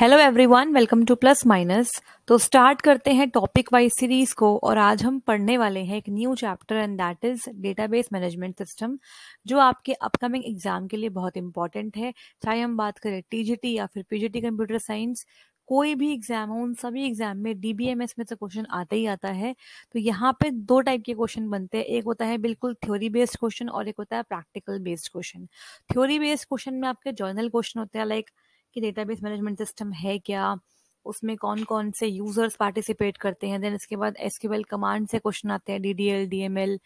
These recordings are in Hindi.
Hello everyone welcome to plus minus तो स्टार्ट करते हैं टॉपिक वाइज सीरीज को और आज हम पढ़ने वाले हैं एक new chapter and that is database management system जो आपके अपकमिंग एग्जाम के लिए बहुत इंपॉर्टेंट है चाहे हम बात करें टीजीटी या फिर पीजीटी कंप्यूटर साइंस कोई भी एग्जाम हो उन सभी एग्जाम में डीबीएमएस में तो क्वेश्चन आता ही आता है तो यहाँ पे दो टाइप के क्वेश्चन बनते हैं एक होता है बिल्कुल थ्योरी बेस्ड क्वेश्चन और एक होता है practical based question theory based question में आपके जर्नल क्वेश्चन होते हैं लाइक like, कि डेटाबेस मैनेजमेंट सिस्टम है क्या उसमें कौन कौन से यूजर्स पार्टिसिपेट करते हैं देन इसके बाद एसक्यूएल कमांड से क्वेश्चन आते हैं D D L D M L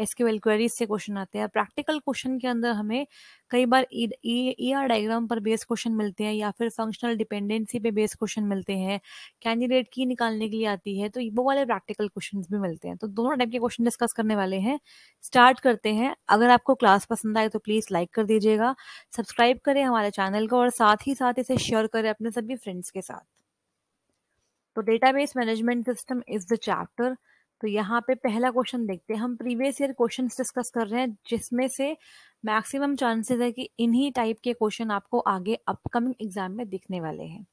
SQL queries से क्वेश्चन आते हैं प्रैक्टिकल क्वेश्चन के अंदर हमें कई बार ई आर डायग्राम पर बेस्ड क्वेश्चन मिलते हैं या फिर फंक्शनल डिपेंडेंसी पे बेस्ड क्वेश्चन मिलते हैं कैंडिडेट की निकालने के लिए आती है तो वो वाले प्रैक्टिकल क्वेश्चन भी मिलते हैं तो दोनों टाइप के क्वेश्चन डिस्कस करने वाले हैं स्टार्ट करते हैं अगर आपको क्लास पसंद आए तो प्लीज़ लाइक कर दीजिएगा सब्सक्राइब करें हमारे चैनल को और साथ ही साथ इसे शेयर करें अपने सभी फ्रेंड्स के साथ तो database management system is the chapter तो यहाँ पे पहला क्वेश्चन देखते हैं हम प्रीवियस ईयर क्वेश्चन डिस्कस कर रहे हैं जिसमें से मैक्सिमम चांसेस है कि इन्हीं टाइप के क्वेश्चन आपको आगे अपकमिंग एग्जाम में दिखने वाले हैं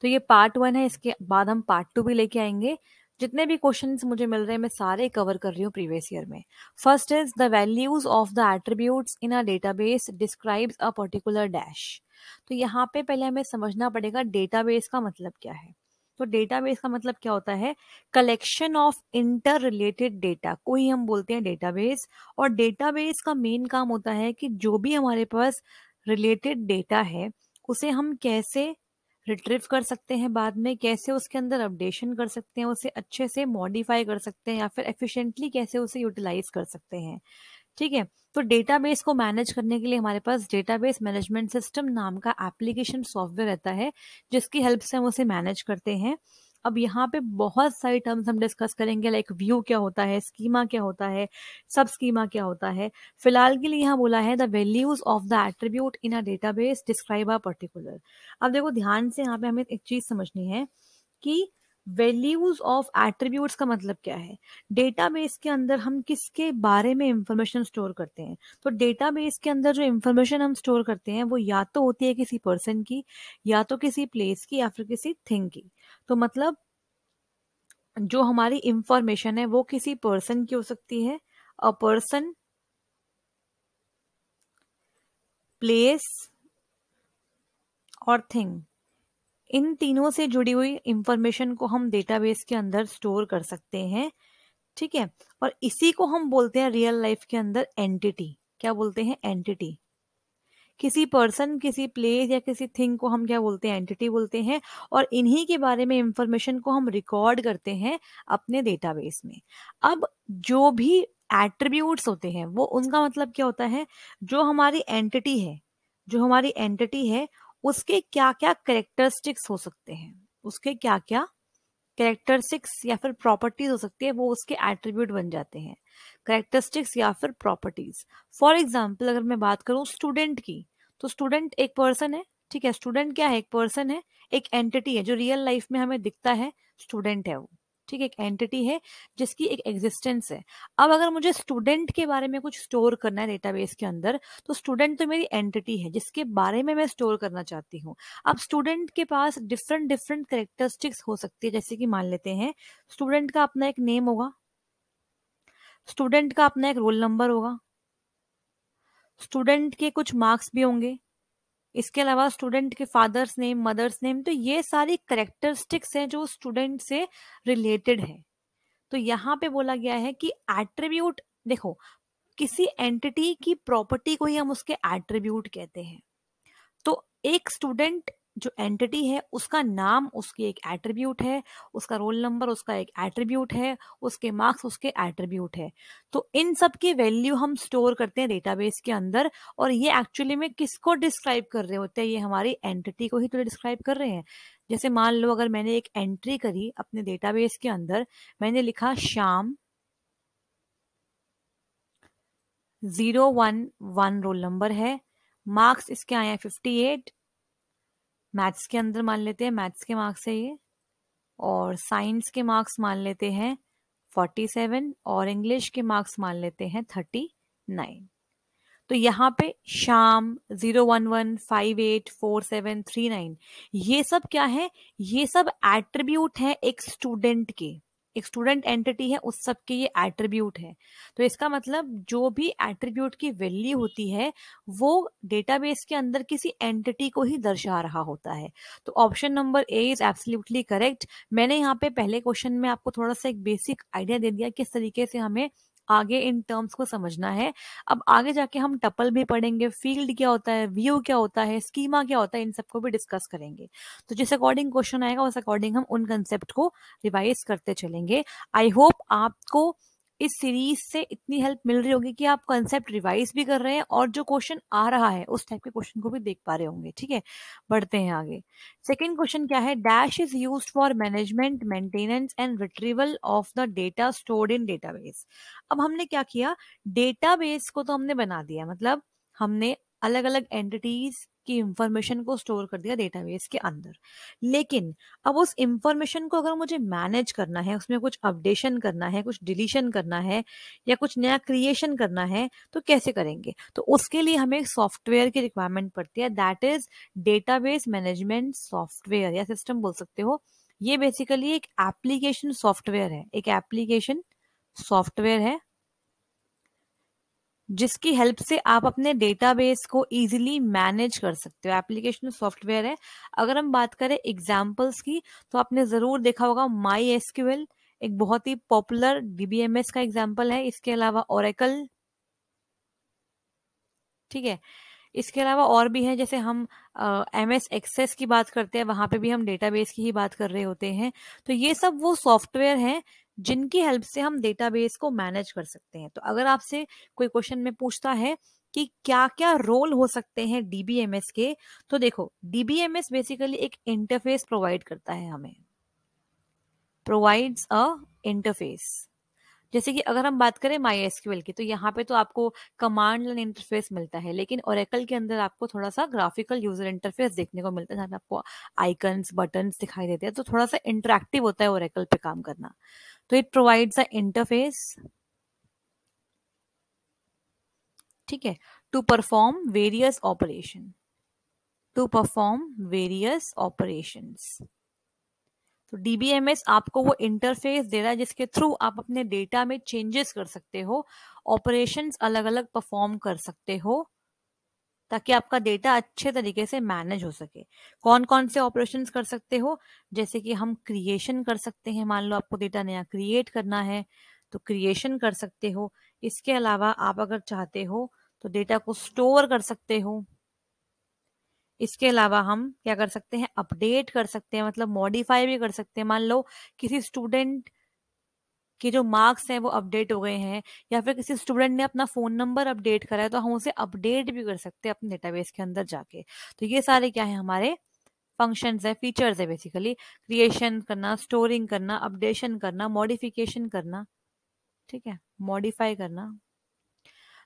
तो ये पार्ट वन है इसके बाद हम पार्ट टू भी लेके आएंगे जितने भी क्वेश्चन मुझे मिल रहे हैं मैं सारे कवर कर रही हूँ प्रीवियस ईयर में first is the values of the attributes in a database describes a particular dash तो यहाँ पे पहले हमें समझना पड़ेगा डेटाबेस का मतलब क्या है तो डेटाबेस का मतलब क्या होता है collection of interrelated data को ही हम बोलते हैं डेटाबेस और डेटाबेस का मेन काम होता है कि जो भी हमारे पास रिलेटेड डेटा है उसे हम कैसे रिट्रीव कर सकते हैं बाद में कैसे उसके अंदर अपडेशन कर सकते हैं उसे अच्छे से मॉडिफाई कर सकते हैं या फिर एफिशिएंटली कैसे उसे यूटिलाइज कर सकते हैं ठीक है तो डेटाबेस को मैनेज करने के लिए हमारे पास डेटाबेस मैनेजमेंट सिस्टम नाम का एप्लीकेशन सॉफ्टवेयर रहता है जिसकी हेल्प से हम उसे मैनेज करते हैं अब यहाँ पे बहुत सारे टर्म्स हम डिस्कस करेंगे लाइक व्यू क्या होता है स्कीमा क्या होता है सब स्कीमा क्या होता है फिलहाल के लिए यहाँ बोला है the values of the attribute in a database describe a particular अब देखो ध्यान से यहाँ पे हमें एक चीज समझनी है कि वैल्यूज ऑफ एट्रीब्यूट्स का मतलब क्या है डेटाबेस के अंदर हम किसके बारे में इंफॉर्मेशन स्टोर करते हैं तो डेटाबेस के अंदर जो इंफॉर्मेशन हम स्टोर करते हैं वो या तो होती है किसी पर्सन की या तो किसी प्लेस की या फिर किसी थिंग की तो मतलब जो हमारी इंफॉर्मेशन है वो किसी पर्सन की हो सकती है अ पर्सन प्लेस और थिंग इन तीनों से जुड़ी हुई इंफॉर्मेशन को हम डेटाबेस के अंदर स्टोर कर सकते हैं ठीक है और इसी को हम बोलते हैं रियल लाइफ के अंदर एंटिटी क्या बोलते हैं एंटिटी किसी पर्सन किसी प्लेस या किसी थिंग को हम क्या बोलते हैं एंटिटी बोलते हैं और इन्हीं के बारे में इंफॉर्मेशन को हम रिकॉर्ड करते हैं अपने डेटाबेस में अब जो भी एट्रीब्यूट्स होते हैं वो उनका मतलब क्या होता है जो हमारी एंटिटी है जो हमारी एंटिटी है उसके क्या क्या करेक्टरिस्टिक्स हो सकते हैं उसके क्या क्या करेक्टरिस्टिक्स या फिर प्रॉपर्टीज हो सकती है वो उसके एट्रीब्यूट बन जाते हैं करेक्टरिस्टिक्स या फिर प्रॉपर्टीज फॉर एग्जाम्पल अगर मैं बात करूँ स्टूडेंट की तो स्टूडेंट एक पर्सन है ठीक है स्टूडेंट क्या है एक पर्सन है एक एंटिटी है जो रियल लाइफ में हमें दिखता है स्टूडेंट है वो ठीक एक एंटिटी है जिसकी एक एग्जिस्टेंस है अब अगर मुझे स्टूडेंट के बारे में कुछ स्टोर करना है डेटाबेस के अंदर तो स्टूडेंट तो मेरी एंटिटी है जिसके बारे में मैं स्टोर करना चाहती हूँ अब स्टूडेंट के पास डिफरेंट डिफरेंट करेक्टरिस्टिक्स हो सकती है जैसे कि मान लेते हैं स्टूडेंट का अपना एक नेम होगा स्टूडेंट का अपना एक रोल नंबर होगा स्टूडेंट के कुछ मार्क्स भी होंगे इसके अलावा स्टूडेंट के फादर्स नेम मदर्स नेम तो ये सारी करेक्टरिस्टिक्स हैं जो स्टूडेंट से रिलेटेड है तो यहाँ पे बोला गया है कि एट्रीब्यूट देखो किसी एंटिटी की प्रॉपर्टी को ही हम उसके एट्रीब्यूट कहते हैं तो एक स्टूडेंट जो एंटिटी है उसका नाम उसकी एक एट्रीब्यूट है उसका रोल नंबर उसका एक एट्रीब्यूट है उसके मार्क्स उसके एट्रीब्यूट है तो इन सब की वैल्यू हम स्टोर करते हैं डेटाबेस के अंदर और ये एक्चुअली में किसको डिस्क्राइब कर रहे होते हैं ये हमारी एंटिटी को ही तो डिस्क्राइब कर रहे हैं जैसे मान लो अगर मैंने एक एंट्री करी अपने डेटाबेस के अंदर मैंने लिखा Sham zero one one roll number है मार्क्स इसके आए हैं फिफ्टी एट मैथ्स के अंदर मान लेते हैं मैथ्स के मार्क्स है ये और साइंस के मार्क्स मान लेते हैं फोर्टी सेवन और इंग्लिश के मार्क्स मान लेते हैं थर्टी नाइन तो यहाँ पे Sham zero one one five eight four seven three nine ये सब क्या है ये सब एट्रीब्यूट है एक स्टूडेंट के एक स्टूडेंट एंटिटी है उस सब के ये एट्रीब्यूट है तो इसका मतलब जो भी एट्रीब्यूट की वैल्यू होती है वो डेटाबेस के अंदर किसी एंटिटी को ही दर्शा रहा होता है तो option number A is absolutely correct मैंने यहाँ पे पहले क्वेश्चन में आपको थोड़ा सा एक बेसिक आइडिया दे दिया किस तरीके से हमें आगे इन टर्म्स को समझना है अब आगे जाके हम टपल भी पढ़ेंगे फील्ड क्या होता है व्यू क्या होता है स्कीमा क्या होता है इन सबको भी डिस्कस करेंगे तो जिस अकॉर्डिंग क्वेश्चन आएगा उस अकॉर्डिंग हम उन कंसेप्ट को रिवाइज करते चलेंगे आई होप आपको इस सीरीज से इतनी हेल्प मिल रही होगी कि आप कंसेप्ट रिवाइज भी कर रहे हैं और जो क्वेश्चन आ रहा है उस टाइप के क्वेश्चन को भी देख पा रहे होंगे ठीक है बढ़ते हैं आगे सेकेंड क्वेश्चन क्या है dash is use for management maintenance and retrieval of the data stored in database अब हमने क्या किया डेटाबेस को तो हमने बना दिया मतलब हमने अलग अलग एंटिटीज की इंफॉर्मेशन को स्टोर कर दिया डेटाबेस के अंदर लेकिन अब उस इंफॉर्मेशन को अगर मुझे मैनेज करना है उसमें कुछ अपडेशन करना है कुछ डिलीशन करना है या कुछ नया क्रिएशन करना है तो कैसे करेंगे तो उसके लिए हमें सॉफ्टवेयर की रिक्वायरमेंट पड़ती है that is database management software या सिस्टम बोल सकते हो ये बेसिकली एक एप्लीकेशन सॉफ्टवेयर है एक एप्लीकेशन सॉफ्टवेयर है जिसकी हेल्प से आप अपने डेटाबेस को इजीली मैनेज कर सकते हो एप्लीकेशन सॉफ्टवेयर है अगर हम बात करें एग्जाम्पल्स की तो आपने ज़रूर देखा होगा माई एसक्यूएल एक बहुत ही पॉपुलर डीबीएमएस का एग्जाम्पल है इसके अलावा ओरेकल ठीक है इसके अलावा और भी है जैसे हम एम एस एक्सेस की बात करते हैं वहां पे भी हम डेटाबेस की ही बात कर रहे होते हैं तो ये सब वो सॉफ्टवेयर हैं जिनकी हेल्प से हम डेटाबेस को मैनेज कर सकते हैं तो अगर आपसे कोई क्वेश्चन में पूछता है कि क्या क्या रोल हो सकते हैं डीबीएमएस के तो देखो डीबीएमएस बेसिकली एक इंटरफेस प्रोवाइड करता है हमें प्रोवाइड्स अ इंटरफेस जैसे कि अगर हम बात करें माई एसक्यूएल की तो यहाँ पे तो आपको कमांड लाइन इंटरफेस मिलता है लेकिन ओरेकल के अंदर आपको थोड़ा सा ग्राफिकल यूजर इंटरफेस देखने को मिलता है जहाँ पे आपको आइकन्स बटन्स दिखाई देते हैं तो थोड़ा सा इंटरेक्टिव होता है ओरेकल पे काम करना तो इट प्रोवाइड्स अ इंटरफेस ठीक है to perform various operation to perform various operations तो डीबीएमएस आपको वो इंटरफेस दे रहा है जिसके थ्रू आप अपने डेटा में चेंजेस कर सकते हो ऑपरेशंस अलग अलग परफॉर्म कर सकते हो ताकि आपका डेटा अच्छे तरीके से मैनेज हो सके कौन कौन से ऑपरेशन कर सकते हो जैसे कि हम क्रिएशन कर सकते हैं मान लो आपको डेटा नया क्रिएट करना है तो क्रिएशन कर सकते हो इसके अलावा आप अगर चाहते हो तो डेटा को स्टोर कर सकते हो इसके अलावा हम क्या कर सकते हैं अपडेट कर सकते हैं मतलब मॉडिफाई भी कर सकते हैं मान लो किसी स्टूडेंट के जो मार्क्स हैं वो अपडेट हो गए हैं या फिर किसी स्टूडेंट ने अपना फ़ोन नंबर अपडेट करा है तो हम उसे अपडेट भी कर सकते हैं अपने डेटाबेस के अंदर जाके तो ये सारे क्या है हमारे फंक्शन है फीचर्स है बेसिकली क्रिएशन करना स्टोरिंग करना अपडेशन करना मॉडिफिकेशन करना ठीक है मॉडिफाई करना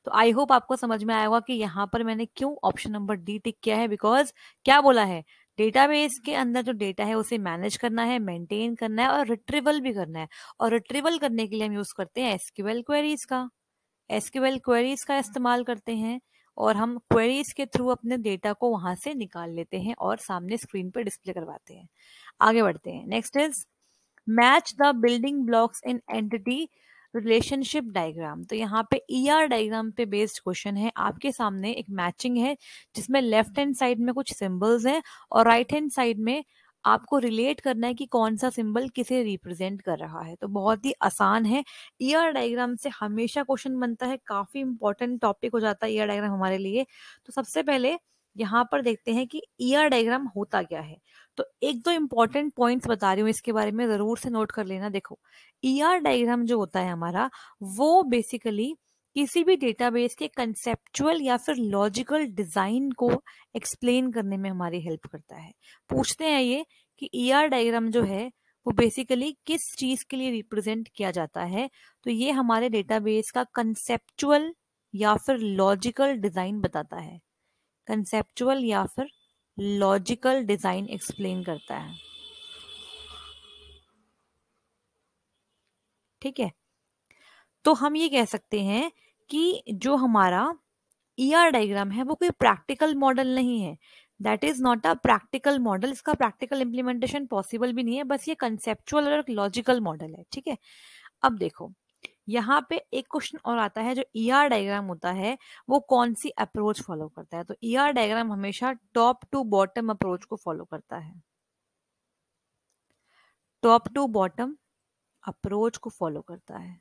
तो आई होप आपको समझ में आएगा कि यहाँ पर मैंने क्यों ऑप्शन नंबर डी टिक किया है बिकॉज क्या बोला है डेटाबेस के अंदर जो डेटा है उसे मैनेज करना है मेंटेन करना है और रिट्रीवल भी करना है और रिट्रीवल करने के लिए हम यूज करते हैं एसक्यूएल क्वेरीज का एसक्यूएल क्वेरीज का इस्तेमाल करते हैं और हम क्वेरीज के थ्रू अपने डेटा को वहां से निकाल लेते हैं और सामने स्क्रीन पर डिस्प्ले करवाते हैं आगे बढ़ते हैं next is match the building blocks in entity relationship diagram तो यहाँ पे ई आर डायग्राम पे बेस्ड क्वेश्चन है आपके सामने एक मैचिंग है जिसमें लेफ्ट हैंड साइड में कुछ सिम्बल्स हैं और राइट हैंड साइड में आपको रिलेट करना है कि कौन सा सिंबल किसे रिप्रेजेंट कर रहा है तो बहुत ही आसान है ईयर e डायग्राम से हमेशा क्वेश्चन बनता है काफी इंपॉर्टेंट टॉपिक हो जाता है ईयर e डायग्राम हमारे लिए तो सबसे पहले यहाँ पर देखते हैं कि ईयर e डायग्राम होता क्या है तो एक दो इंपॉर्टेंट पॉइंट्स बता रही हूँ इसके बारे में ज़रूर से नोट कर लेना देखो ईयर e डायग्राम जो होता है हमारा वो बेसिकली किसी भी डेटाबेस के कंसेप्चुअल या फिर लॉजिकल डिज़ाइन को एक्सप्लेन करने में हमारी हेल्प करता है पूछते हैं ये कि ईआर e डायग्राम जो है वो बेसिकली किस चीज़ के लिए रिप्रेजेंट किया जाता है तो ये हमारे डेटाबेस का कंसेप्चुअल या फिर लॉजिकल डिज़ाइन बताता है कंसेप्चुअल या फिर लॉजिकल डिज़ाइन एक्सप्लेन करता है ठीक है तो हम ये कह सकते हैं कि जो हमारा ई ER डायग्राम है वो कोई प्रैक्टिकल मॉडल नहीं है that is not a practical model इसका प्रैक्टिकल इम्प्लीमेंटेशन पॉसिबल भी नहीं है बस ये कंसेप्चुअल और लॉजिकल मॉडल है ठीक है अब देखो यहाँ पे एक क्वेश्चन और आता है जो ई ER डायग्राम होता है वो कौन सी अप्रोच फॉलो करता है तो ई ER डायग्राम हमेशा टॉप टू बॉटम अप्रोच को फॉलो करता है टॉप टू बॉटम अप्रोच को फॉलो करता है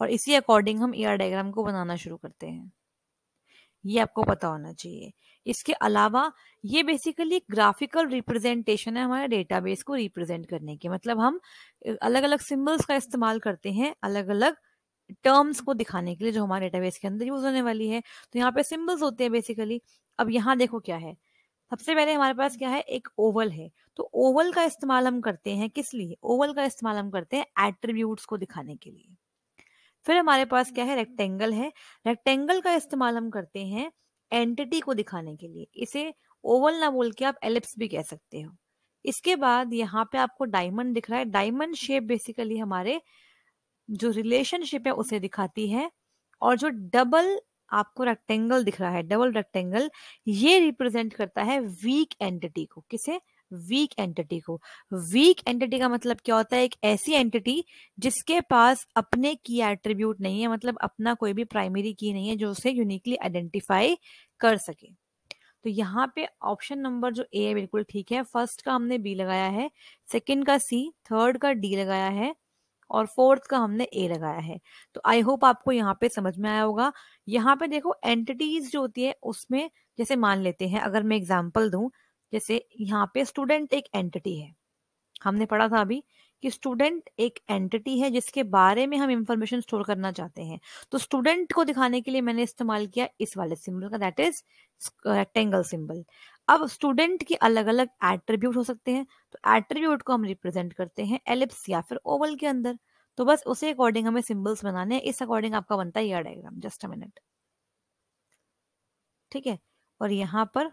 और इसी अकॉर्डिंग हम ई ER डायग्राम को बनाना शुरू करते हैं ये आपको पता होना चाहिए इसके अलावा ये बेसिकली ग्राफिकल रिप्रेजेंटेशन है हमारे डेटाबेस को रिप्रेजेंट करने के मतलब हम अलग अलग सिम्बल्स का इस्तेमाल करते हैं अलग अलग टर्म्स को दिखाने के लिए जो हमारे डेटाबेस के अंदर यूज होने वाली है तो यहाँ पे सिंबल्स होते हैं बेसिकली अब यहाँ देखो क्या है सबसे पहले हमारे पास क्या है एक ओवल है तो ओवल का इस्तेमाल हम करते हैं किस लिए ओवल का इस्तेमाल हम करते हैं एट्रीब्यूट्स को दिखाने के लिए फिर हमारे पास क्या है रेक्टेंगल है रेक्टेंगल का इस्तेमाल हम करते हैं एंटिटी को दिखाने के लिए इसे ओवल ना बोल के आप एलिप्स भी कह सकते हो इसके बाद यहाँ पे आपको डायमंड दिख रहा है डायमंड शेप बेसिकली हमारे जो रिलेशनशिप है उसे दिखाती है और जो डबल आपको रेक्टेंगल दिख रहा है डबल रेक्टेंगल ये रिप्रेजेंट करता है वीक एंटिटी को किसे वीक एंटिटी को वीक एंटिटी का मतलब क्या होता है एक ऐसी एंटिटी जिसके पास अपने की एट्रीब्यूट नहीं है मतलब अपना कोई भी प्राइमरी की नहीं है जो उसे यूनिकली आइडेंटिफाई कर सके तो यहाँ पे ऑप्शन नंबर जो ए है बिल्कुल ठीक है फर्स्ट का हमने बी लगाया है सेकंड का सी थर्ड का डी लगाया है और फोर्थ का हमने ए लगाया है तो आई होप आपको यहाँ पे समझ में आया होगा यहाँ पे देखो एंटिटीज जो होती है उसमें जैसे मान लेते हैं अगर मैं एग्जाम्पल दू जैसे यहाँ पे स्टूडेंट एक एंटिटी है हमने पढ़ा था अभी कि स्टूडेंट एक एंटिटी है जिसके बारे में हम इंफॉर्मेशन स्टोर करना चाहते हैं तो स्टूडेंट को दिखाने के लिए मैंने इस्तेमाल किया इस वाले सिंबल का दैट इज रेक्टेंगल सिंबल अब स्टूडेंट के अलग अलग एट्रीब्यूट हो सकते हैं तो एट्रीब्यूट को हम रिप्रेजेंट करते हैं एलिप्स या फिर ओवल के अंदर तो बस उसे अकॉर्डिंग हमें सिंबल्स बनाने हैं इस अकॉर्डिंग आपका बनता है यह डायग्राम जस्ट अ मिनट ठीक है और यहां पर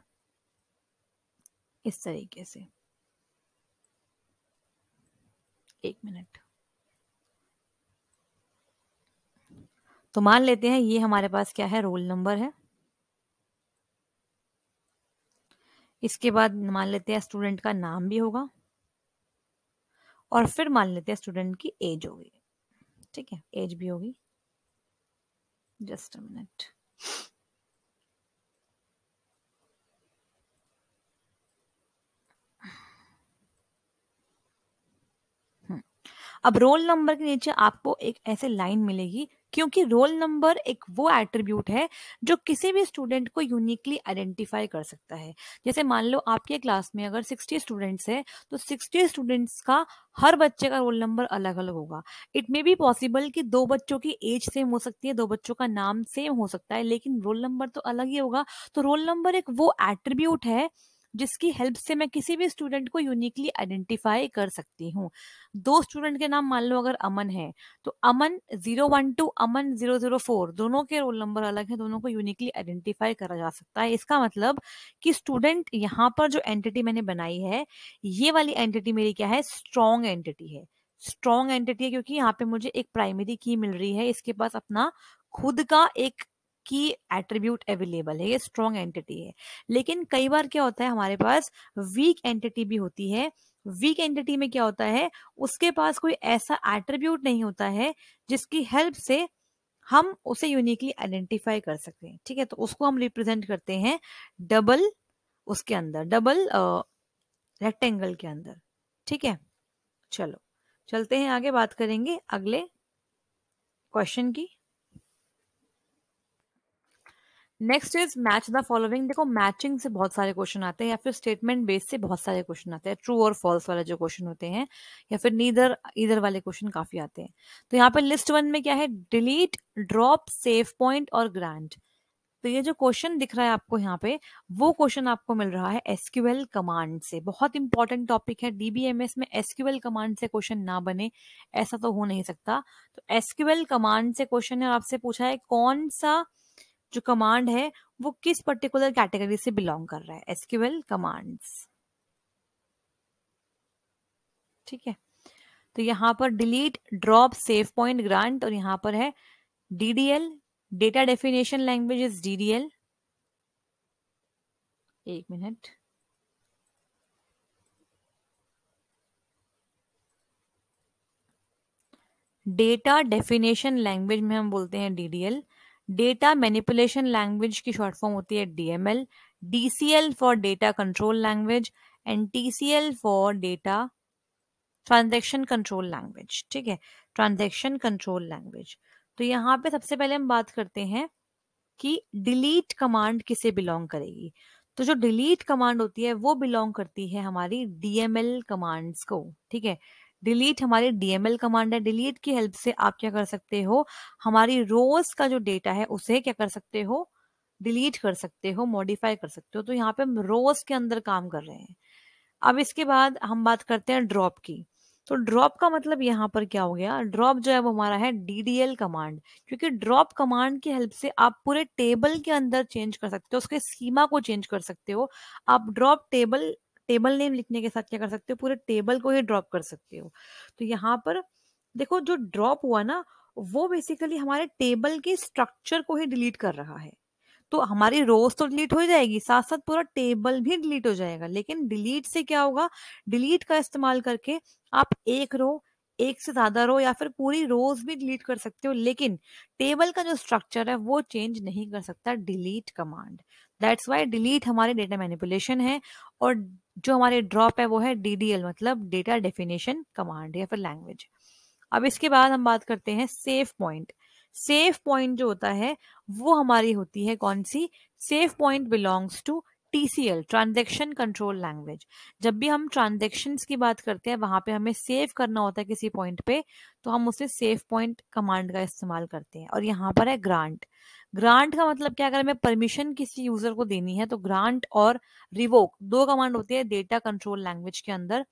इस तरीके से एक मिनट तो मान लेते हैं ये हमारे पास क्या है रोल नंबर है इसके बाद मान लेते हैं स्टूडेंट का नाम भी होगा और फिर मान लेते हैं स्टूडेंट की एज होगी ठीक है एज भी होगी जस्ट अ मिनट अब रोल नंबर के नीचे आपको एक ऐसे लाइन मिलेगी क्योंकि रोल नंबर एक वो एट्रीब्यूट है जो किसी भी स्टूडेंट को यूनिकली आइडेंटिफाई कर सकता है जैसे मान लो आपके क्लास में अगर सिक्सटी स्टूडेंट्स हैं तो सिक्सटी स्टूडेंट्स का हर बच्चे का रोल नंबर अलग अलग होगा इट मे बी पॉसिबल कि दो बच्चों की एज सेम हो सकती है दो बच्चों का नाम सेम हो सकता है लेकिन रोल नंबर तो अलग ही होगा तो रोल नंबर एक वो एट्रीब्यूट है जिसकी हेल्प से मैं किसी भी स्टूडेंट को यूनिकली आइडेंटिफाई कर सकती हूँ दो स्टूडेंट के नाम मान लो अगर अमन है तो Aman zero one two Aman zero zero four दोनों के रोल नंबर अलग है दोनों को यूनिकली आइडेंटिफाई करा जा सकता है इसका मतलब कि स्टूडेंट यहाँ पर जो एंटिटी मैंने बनाई है ये वाली एंटिटी मेरी क्या है स्ट्रॉन्ग एंटिटी है स्ट्रॉन्ग एंटिटी है क्योंकि यहाँ पे मुझे एक प्राइमरी की मिल रही है इसके पास अपना खुद का एक की एट्रीब्यूट अवेलेबल है ये स्ट्रॉन्ग एंटिटी है लेकिन कई बार क्या होता है हमारे पास वीक एंटिटी भी होती है वीक एंटिटी में क्या होता है उसके पास कोई ऐसा एट्रीब्यूट नहीं होता है जिसकी हेल्प से हम उसे यूनिकली आइडेंटिफाई कर सकते हैं ठीक है तो उसको हम रिप्रेजेंट करते हैं डबल उसके अंदर डबल रेक्टेंगल के अंदर ठीक है चलो चलते हैं आगे बात करेंगे अगले क्वेश्चन की next is match the following देखो मैचिंग से बहुत सारे क्वेश्चन आते हैं या फिर स्टेटमेंट बेस से बहुत सारे क्वेश्चन आते हैं ट्रू और फॉल्स वाले जो क्वेश्चन होते हैं या फिर नीदर इधर वाले क्वेश्चन काफी आते हैं तो यहाँ पे लिस्ट वन में क्या है डिलीट ड्रॉप सेफ पॉइंट और ग्रांट तो ये जो क्वेश्चन दिख रहा है आपको यहाँ पे वो क्वेश्चन आपको मिल रहा है एसक्यूएल कमांड से बहुत इंपॉर्टेंट टॉपिक है डीबीएमएस में एसक्यूएल कमांड से क्वेश्चन ना बने ऐसा तो हो नहीं सकता तो एसक्यूएल कमांड से क्वेश्चन है आपसे पूछा है कौन सा जो कमांड है वो किस पर्टिकुलर कैटेगरी से बिलोंग कर रहा है एसक्यूएल कमांड्स ठीक है तो यहां पर delete drop save point grant और यहां पर है DDL data definition language is DDL एक मिनट डेटा डेफिनेशन लैंग्वेज में हम बोलते हैं डीडीएल डेटा मैनिपुलेशन लैंग्वेज की शॉर्ट फॉर्म होती है DML DCL for data control language and TCL for data transaction control language ठीक है ट्रांजेक्शन कंट्रोल लैंग्वेज तो यहाँ पे सबसे पहले हम बात करते हैं कि डिलीट कमांड किसे बिलोंग करेगी तो जो डिलीट कमांड होती है वो बिलोंग करती है हमारी डीएमएल कमांड्स को ठीक है डिलीट हमारे डीएमएल कमांड है डिलीट की हेल्प से आप क्या कर सकते हो हमारी रोज का जो डेटा है उसे क्या कर सकते हो डिलीट कर सकते हो मॉडिफाई कर सकते हो तो यहाँ पे हम रोज के अंदर काम कर रहे हैं अब इसके बाद हम बात करते हैं ड्रॉप की तो ड्रॉप का मतलब यहाँ पर क्या हो गया ड्रॉप जो है वो हमारा है डीडीएल कमांड क्योंकि ड्रॉप कमांड की हेल्प से आप पूरे टेबल के अंदर चेंज कर सकते हो उसके सीमा को चेंज कर सकते हो आप ड्रॉप टेबल टेबल नेम लिखने के साथ क्या कर सकते हो पूरे टेबल को ही ड्रॉप कर सकते हो तो यहाँ पर देखो जो ड्रॉप हुआ ना वो बेसिकली हमारे टेबल के स्ट्रक्चर को ही डिलीट कर रहा है तो हमारी रोज तो डिलीट हो जाएगी साथ साथ पूरा टेबल भी डिलीट हो जाएगा लेकिन डिलीट से क्या होगा डिलीट का इस्तेमाल करके आप एक रो एक से ज्यादा रो या फिर पूरी रोज भी डिलीट कर सकते हो लेकिन टेबल का जो स्ट्रक्चर है वो चेंज नहीं कर सकता delete command that's why delete हमारे डेटा मैनिपुलेशन है और जो हमारे ड्रॉप है वो है डी मतलब डेटा डेफिनेशन कमांड या फिर लैंग्वेज अब इसके बाद हम बात करते हैं सेफ पॉइंट सेफ पॉइंट जो होता है वो हमारी होती है कौन सी save point belongs to TCL transaction control language जब भी हम ट्रांजेक्शन की बात करते हैं वहां पे हमें सेव करना होता है किसी पॉइंट पे तो हम उसे सेव पॉइंट कमांड का इस्तेमाल करते हैं और यहाँ पर है ग्रांट ग्रांट का मतलब क्या अगर हमें परमिशन किसी यूजर को देनी है तो ग्रांट और रिवोक दो कमांड होती है डेटा कंट्रोल लैंग्वेज के अंदर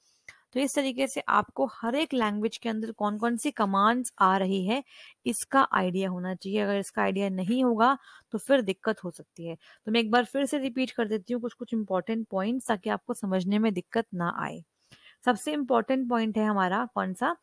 तो इस तरीके से आपको हर एक लैंग्वेज के अंदर कौन कौन सी कमांड्स आ रही है इसका आइडिया होना चाहिए अगर इसका आइडिया नहीं होगा तो फिर दिक्कत हो सकती है तो मैं एक बार फिर से रिपीट कर देती हूँ कुछ कुछ इंपॉर्टेंट पॉइंट्स ताकि आपको समझने में दिक्कत ना आए सबसे इंपॉर्टेंट पॉइंट है हमारा कौन सा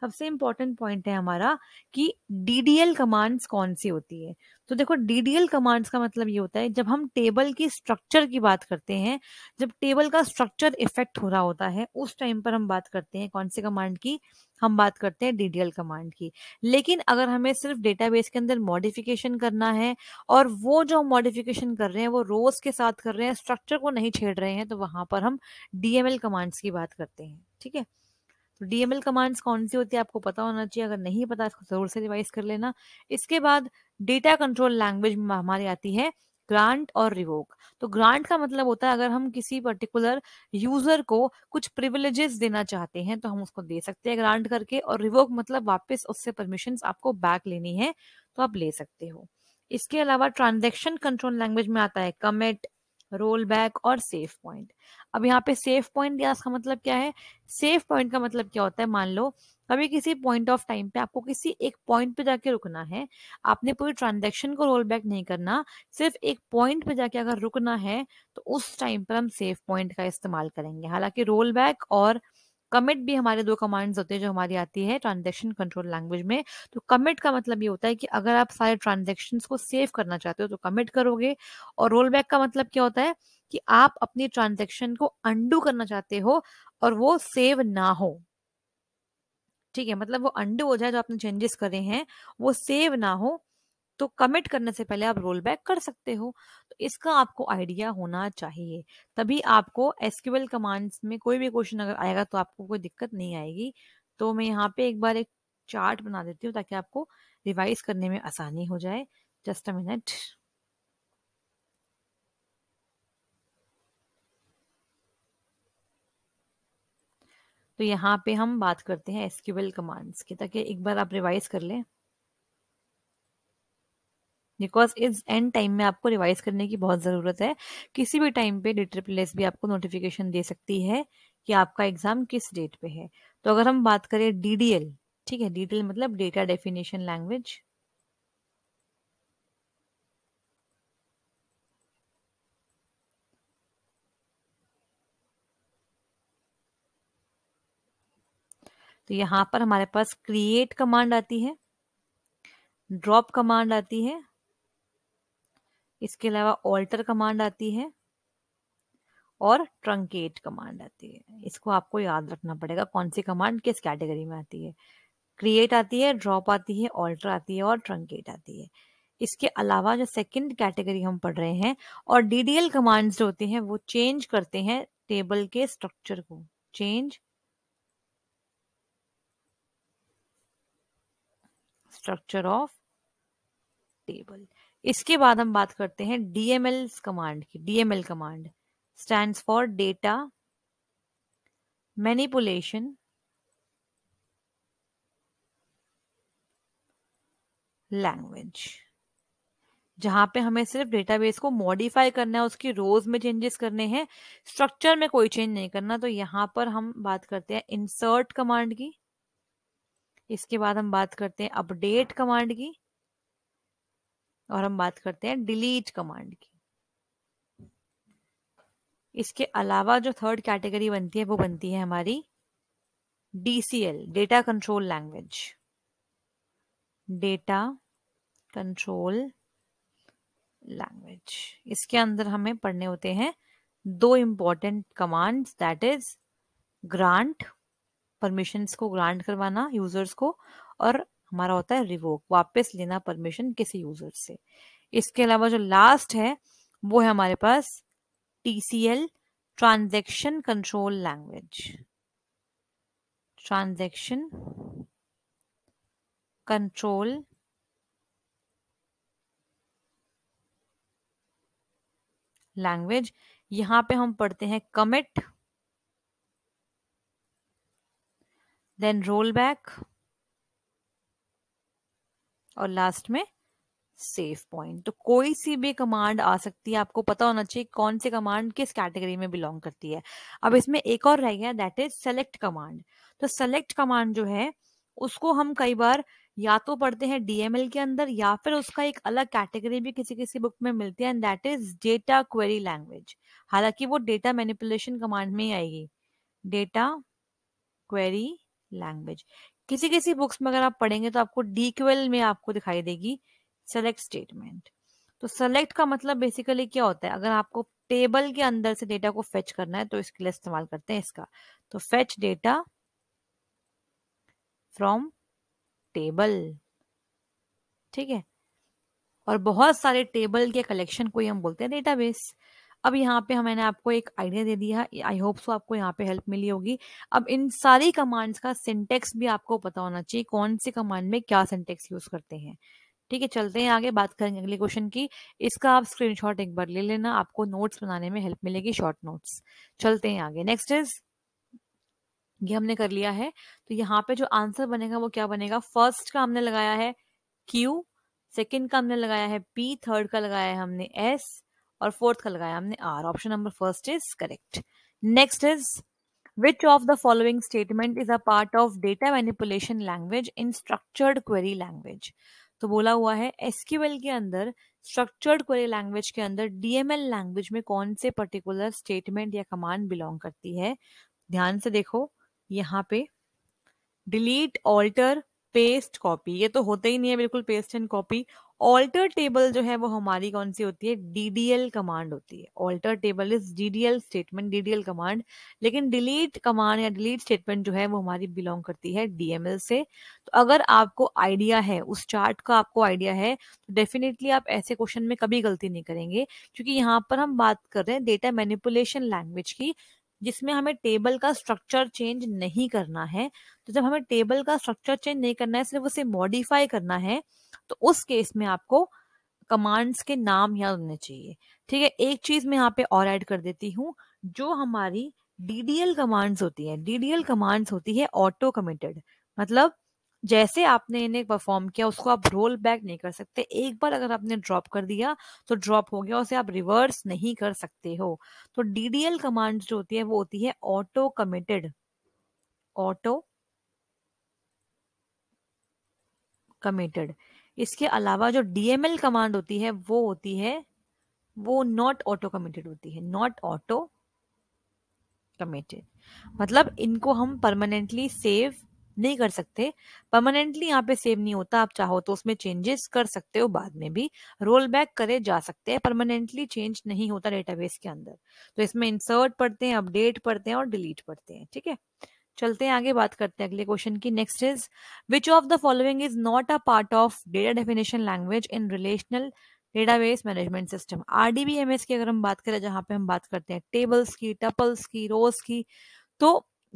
सबसे इंपॉर्टेंट पॉइंट है हमारा कि डीडीएल कमांड्स कौन सी होती है तो देखो डीडीएल कमांड्स का मतलब ये होता है जब हम टेबल की स्ट्रक्चर की बात करते हैं जब टेबल का स्ट्रक्चर इफेक्ट हो रहा होता है उस टाइम पर हम बात करते हैं कौन से कमांड की हम बात करते हैं डीडीएल कमांड की लेकिन अगर हमें सिर्फ डेटाबेस के अंदर मॉडिफिकेशन करना है और वो जो हम मॉडिफिकेशन कर रहे हैं वो रोज के साथ कर रहे हैं स्ट्रक्चर को नहीं छेड़ रहे हैं तो वहां पर हम डीएमएल कमांड्स की बात करते हैं ठीक है तो डीएमएल कमांड्स कौन सी होती है आपको पता होना चाहिए अगर नहीं पता इसको जरूर से रिवाइज कर लेना इसके बाद डेटा कंट्रोल लैंग्वेज में हमारी आती है ग्रांट और रिवोक तो ग्रांट का मतलब होता है अगर हम किसी पर्टिकुलर यूजर को कुछ प्रिविलेजेस देना चाहते हैं तो हम उसको दे सकते हैं ग्रांट करके और रिवोक मतलब वापस उससे परमिशन आपको बैक लेनी है तो आप ले सकते हो इसके अलावा ट्रांजेक्शन कंट्रोल लैंग्वेज में आता है कमिट रोल बैक और सेफ पॉइंट अब यहाँ पे सेफ पॉइंट दिया इसका मतलब क्या है सेफ पॉइंट का मतलब क्या होता है मान लो कभी किसी पॉइंट ऑफ टाइम पे आपको किसी एक पॉइंट पे जाके रुकना है आपने पूरी ट्रांजेक्शन को रोल बैक नहीं करना सिर्फ एक पॉइंट पे जाके अगर रुकना है तो उस टाइम पर हम सेफ पॉइंट का इस्तेमाल करेंगे हालांकि रोल बैक और कमिट भी हमारे दो कमांड्स होते हैं जो हमारी आती है ट्रांजेक्शन कंट्रोल लैंग्वेज में तो कमिट का मतलब ये होता है कि अगर आप सारे ट्रांजेक्शन को सेव करना चाहते हो तो कमिट करोगे और रोल बैक का मतलब क्या होता है कि आप अपनी ट्रांजेक्शन को अंडू करना चाहते हो और वो सेव ना हो ठीक है मतलब वो अंडू हो जाए जो आपने चेंजेस करे हैं वो सेव ना हो तो कमिट करने से पहले आप रोल बैक कर सकते हो तो इसका आपको आइडिया होना चाहिए तभी आपको एसक्यूएल कमांड्स में कोई भी क्वेश्चन अगर आएगा तो आपको कोई दिक्कत नहीं आएगी तो मैं यहाँ पे एक बार एक चार्ट बना देती हूँ ताकि आपको रिवाइज करने में आसानी हो जाए जस्ट अ मिनट तो यहाँ पे हम बात करते हैं एसक्यूएल कमांड्स की ताकि एक बार आप रिवाइज कर लें बिकॉज इस एंड टाइम में आपको रिवाइज करने की बहुत ज़रूरत है किसी भी टाइम पे डिट्री प्लेस भी आपको नोटिफिकेशन दे सकती है कि आपका एग्ज़ाम किस डेट पे है तो अगर हम बात करें डी ठीक है डी मतलब डेटा डेफिनेशन लैंग्वेज तो यहां पर हमारे पास क्रिएट कमांड आती है ड्रॉप कमांड आती है इसके अलावा ऑल्टर कमांड आती है और ट्रंकेट कमांड आती है इसको आपको याद रखना पड़ेगा कौन सी कमांड किस कैटेगरी में आती है क्रिएट आती है ड्रॉप आती है ऑल्टर आती है और ट्रंकेट आती है इसके अलावा जो सेकंड कैटेगरी हम पढ़ रहे हैं और डीडीएल कमांड्स जो होते हैं वो चेंज करते हैं टेबल के स्ट्रक्चर को चेंज स्ट्रक्चर ऑफ टेबल इसके बाद हम बात करते हैं डीएमएल कमांड की DML command stand for data manipulation language जहां पे हमें सिर्फ डेटाबेस को मॉडिफाई करना है उसकी रोज में चेंजेस करने हैं स्ट्रक्चर में कोई चेंज नहीं करना तो यहां पर हम बात करते हैं इंसर्ट कमांड की इसके बाद हम बात करते हैं अपडेट कमांड की और हम बात करते हैं डिलीट कमांड की इसके अलावा जो थर्ड कैटेगरी बनती है वो बनती है हमारी DCL data control language data control language इसके अंदर हमें पढ़ने होते हैं दो important commands that is grant permissions को ग्रांट करवाना यूजर्स को और हमारा होता है रिवोक वापस लेना परमिशन किसी यूजर से इसके अलावा जो लास्ट है वो है हमारे पास TCL transaction control language transaction control language यहां पे हम पढ़ते हैं कमिट देन रोल बैक और लास्ट में सेफ पॉइंट तो कोई सी भी कमांड आ सकती है आपको पता होना चाहिए कौन सी कमांड किस कैटेगरी में बिलोंग करती है अब इसमें एक और रह गया दैट इज सेलेक्ट कमांड तो सेलेक्ट कमांड जो है उसको हम कई बार या तो पढ़ते हैं डीएमएल के अंदर या फिर उसका एक अलग कैटेगरी भी किसी किसी बुक में मिलती है and that is data query language हालांकि वो डेटा मैनिपुलेशन कमांड में ही आएगी डेटा क्वेरी लैंग्वेज किसी किसी बुक्स में अगर आप पढ़ेंगे तो आपको डीक्वेल में आपको दिखाई देगी सेलेक्ट स्टेटमेंट तो सेलेक्ट का मतलब बेसिकली क्या होता है अगर आपको टेबल के अंदर से डेटा को फेच करना है तो इसके लिए इस्तेमाल करते हैं इसका तो फेच डेटा फ्रॉम टेबल ठीक है और बहुत सारे टेबल के कलेक्शन को ही हम बोलते हैं डेटाबेस अब यहाँ पे मैंने आपको एक आइडिया दे दिया आई होप सो आपको यहाँ पे हेल्प मिली होगी अब इन सारी कमांड्स का सिंटेक्स भी आपको पता होना चाहिए कौन सी कमांड में क्या सिंटेक्स यूज करते हैं ठीक है चलते हैं आगे बात करेंगे अगले क्वेश्चन की इसका आप स्क्रीनशॉट एक बार ले लेना आपको नोट्स बनाने में हेल्प मिलेगी शॉर्ट नोट्स चलते हैं आगे नेक्स्ट इज ये हमने कर लिया है तो यहाँ पे जो आंसर बनेगा वो क्या बनेगा फर्स्ट का हमने लगाया है क्यू सेकेंड का हमने लगाया है पी थर्ड का लगाया है हमने एस और फोर्थ का लगाया हमने or option number first is correct next is which of the following statement is a part of data manipulation language in structured query language तो बोला हुआ है एसक्यूएल के अंदर स्ट्रक्चर्ड क्वेरी लैंग्वेज के अंदर डीएमएल लैंग्वेज में कौन से पर्टिकुलर स्टेटमेंट या कमांड बिलोंग करती है ध्यान से देखो यहाँ पे डिलीट ऑल्टर पेस्ट कॉपी ये तो होते ही नहीं है बिल्कुल paste and copy alter table जो है वो हमारी कौन सी होती है डीडीएल कमांड होती है alter table is DDL statement DDL command लेकिन डिलीट कमांड या डिलीट स्टेटमेंट जो है वो हमारी बिलोंग करती है डीएमएल से तो अगर आपको आइडिया है उस चार्ट का आपको आइडिया है तो डेफिनेटली आप ऐसे क्वेश्चन में कभी गलती नहीं करेंगे क्योंकि यहाँ पर हम बात कर रहे हैं डेटा मैनिपुलेशन लैंग्वेज की जिसमें हमें टेबल का स्ट्रक्चर चेंज नहीं करना है तो जब हमें टेबल का स्ट्रक्चर चेंज नहीं करना है सिर्फ उसे मॉडिफाई करना है तो उस केस में आपको कमांड्स के नाम याद होने चाहिए ठीक है एक चीज मैं यहाँ पे और ऐड कर देती हूँ जो हमारी डीडीएल कमांड्स होती है डीडीएल कमांड्स होती है ऑटो कमिटेड मतलब जैसे आपने इन्हें परफॉर्म किया उसको आप रोल बैक नहीं कर सकते एक बार अगर आपने ड्रॉप कर दिया तो ड्रॉप हो गया उसे आप रिवर्स नहीं कर सकते हो तो डीडीएल कमांड जो होती है वो होती है ऑटो कमिटेड ऑटो कमिटेड इसके अलावा जो डीएमएल कमांड होती है वो होती है वो नॉट ऑटो कमिटेड होती है नॉट ऑटो कमिटेड मतलब इनको हम परमानेंटली सेव नहीं कर सकते परमानेंटली यहाँ पे सेव नहीं होता आप चाहो तो उसमें चेंजेस कर सकते हो बाद में भी रोल बैक करे जा सकते हैं परमानेंटली चेंज नहीं होता डेटाबेस के अंदर तो इसमें इंसर्ट पढ़ते हैं अपडेट पढ़ते हैं और डिलीट पढ़ते हैं ठीक है चलते हैं आगे बात करते हैं अगले क्वेश्चन की next is which of the following is not a part of data definition language in relational database management system RDBMS की अगर हम बात करें जहां पे हम बात करते हैं टेबल्स की टपल्स की रोज की तो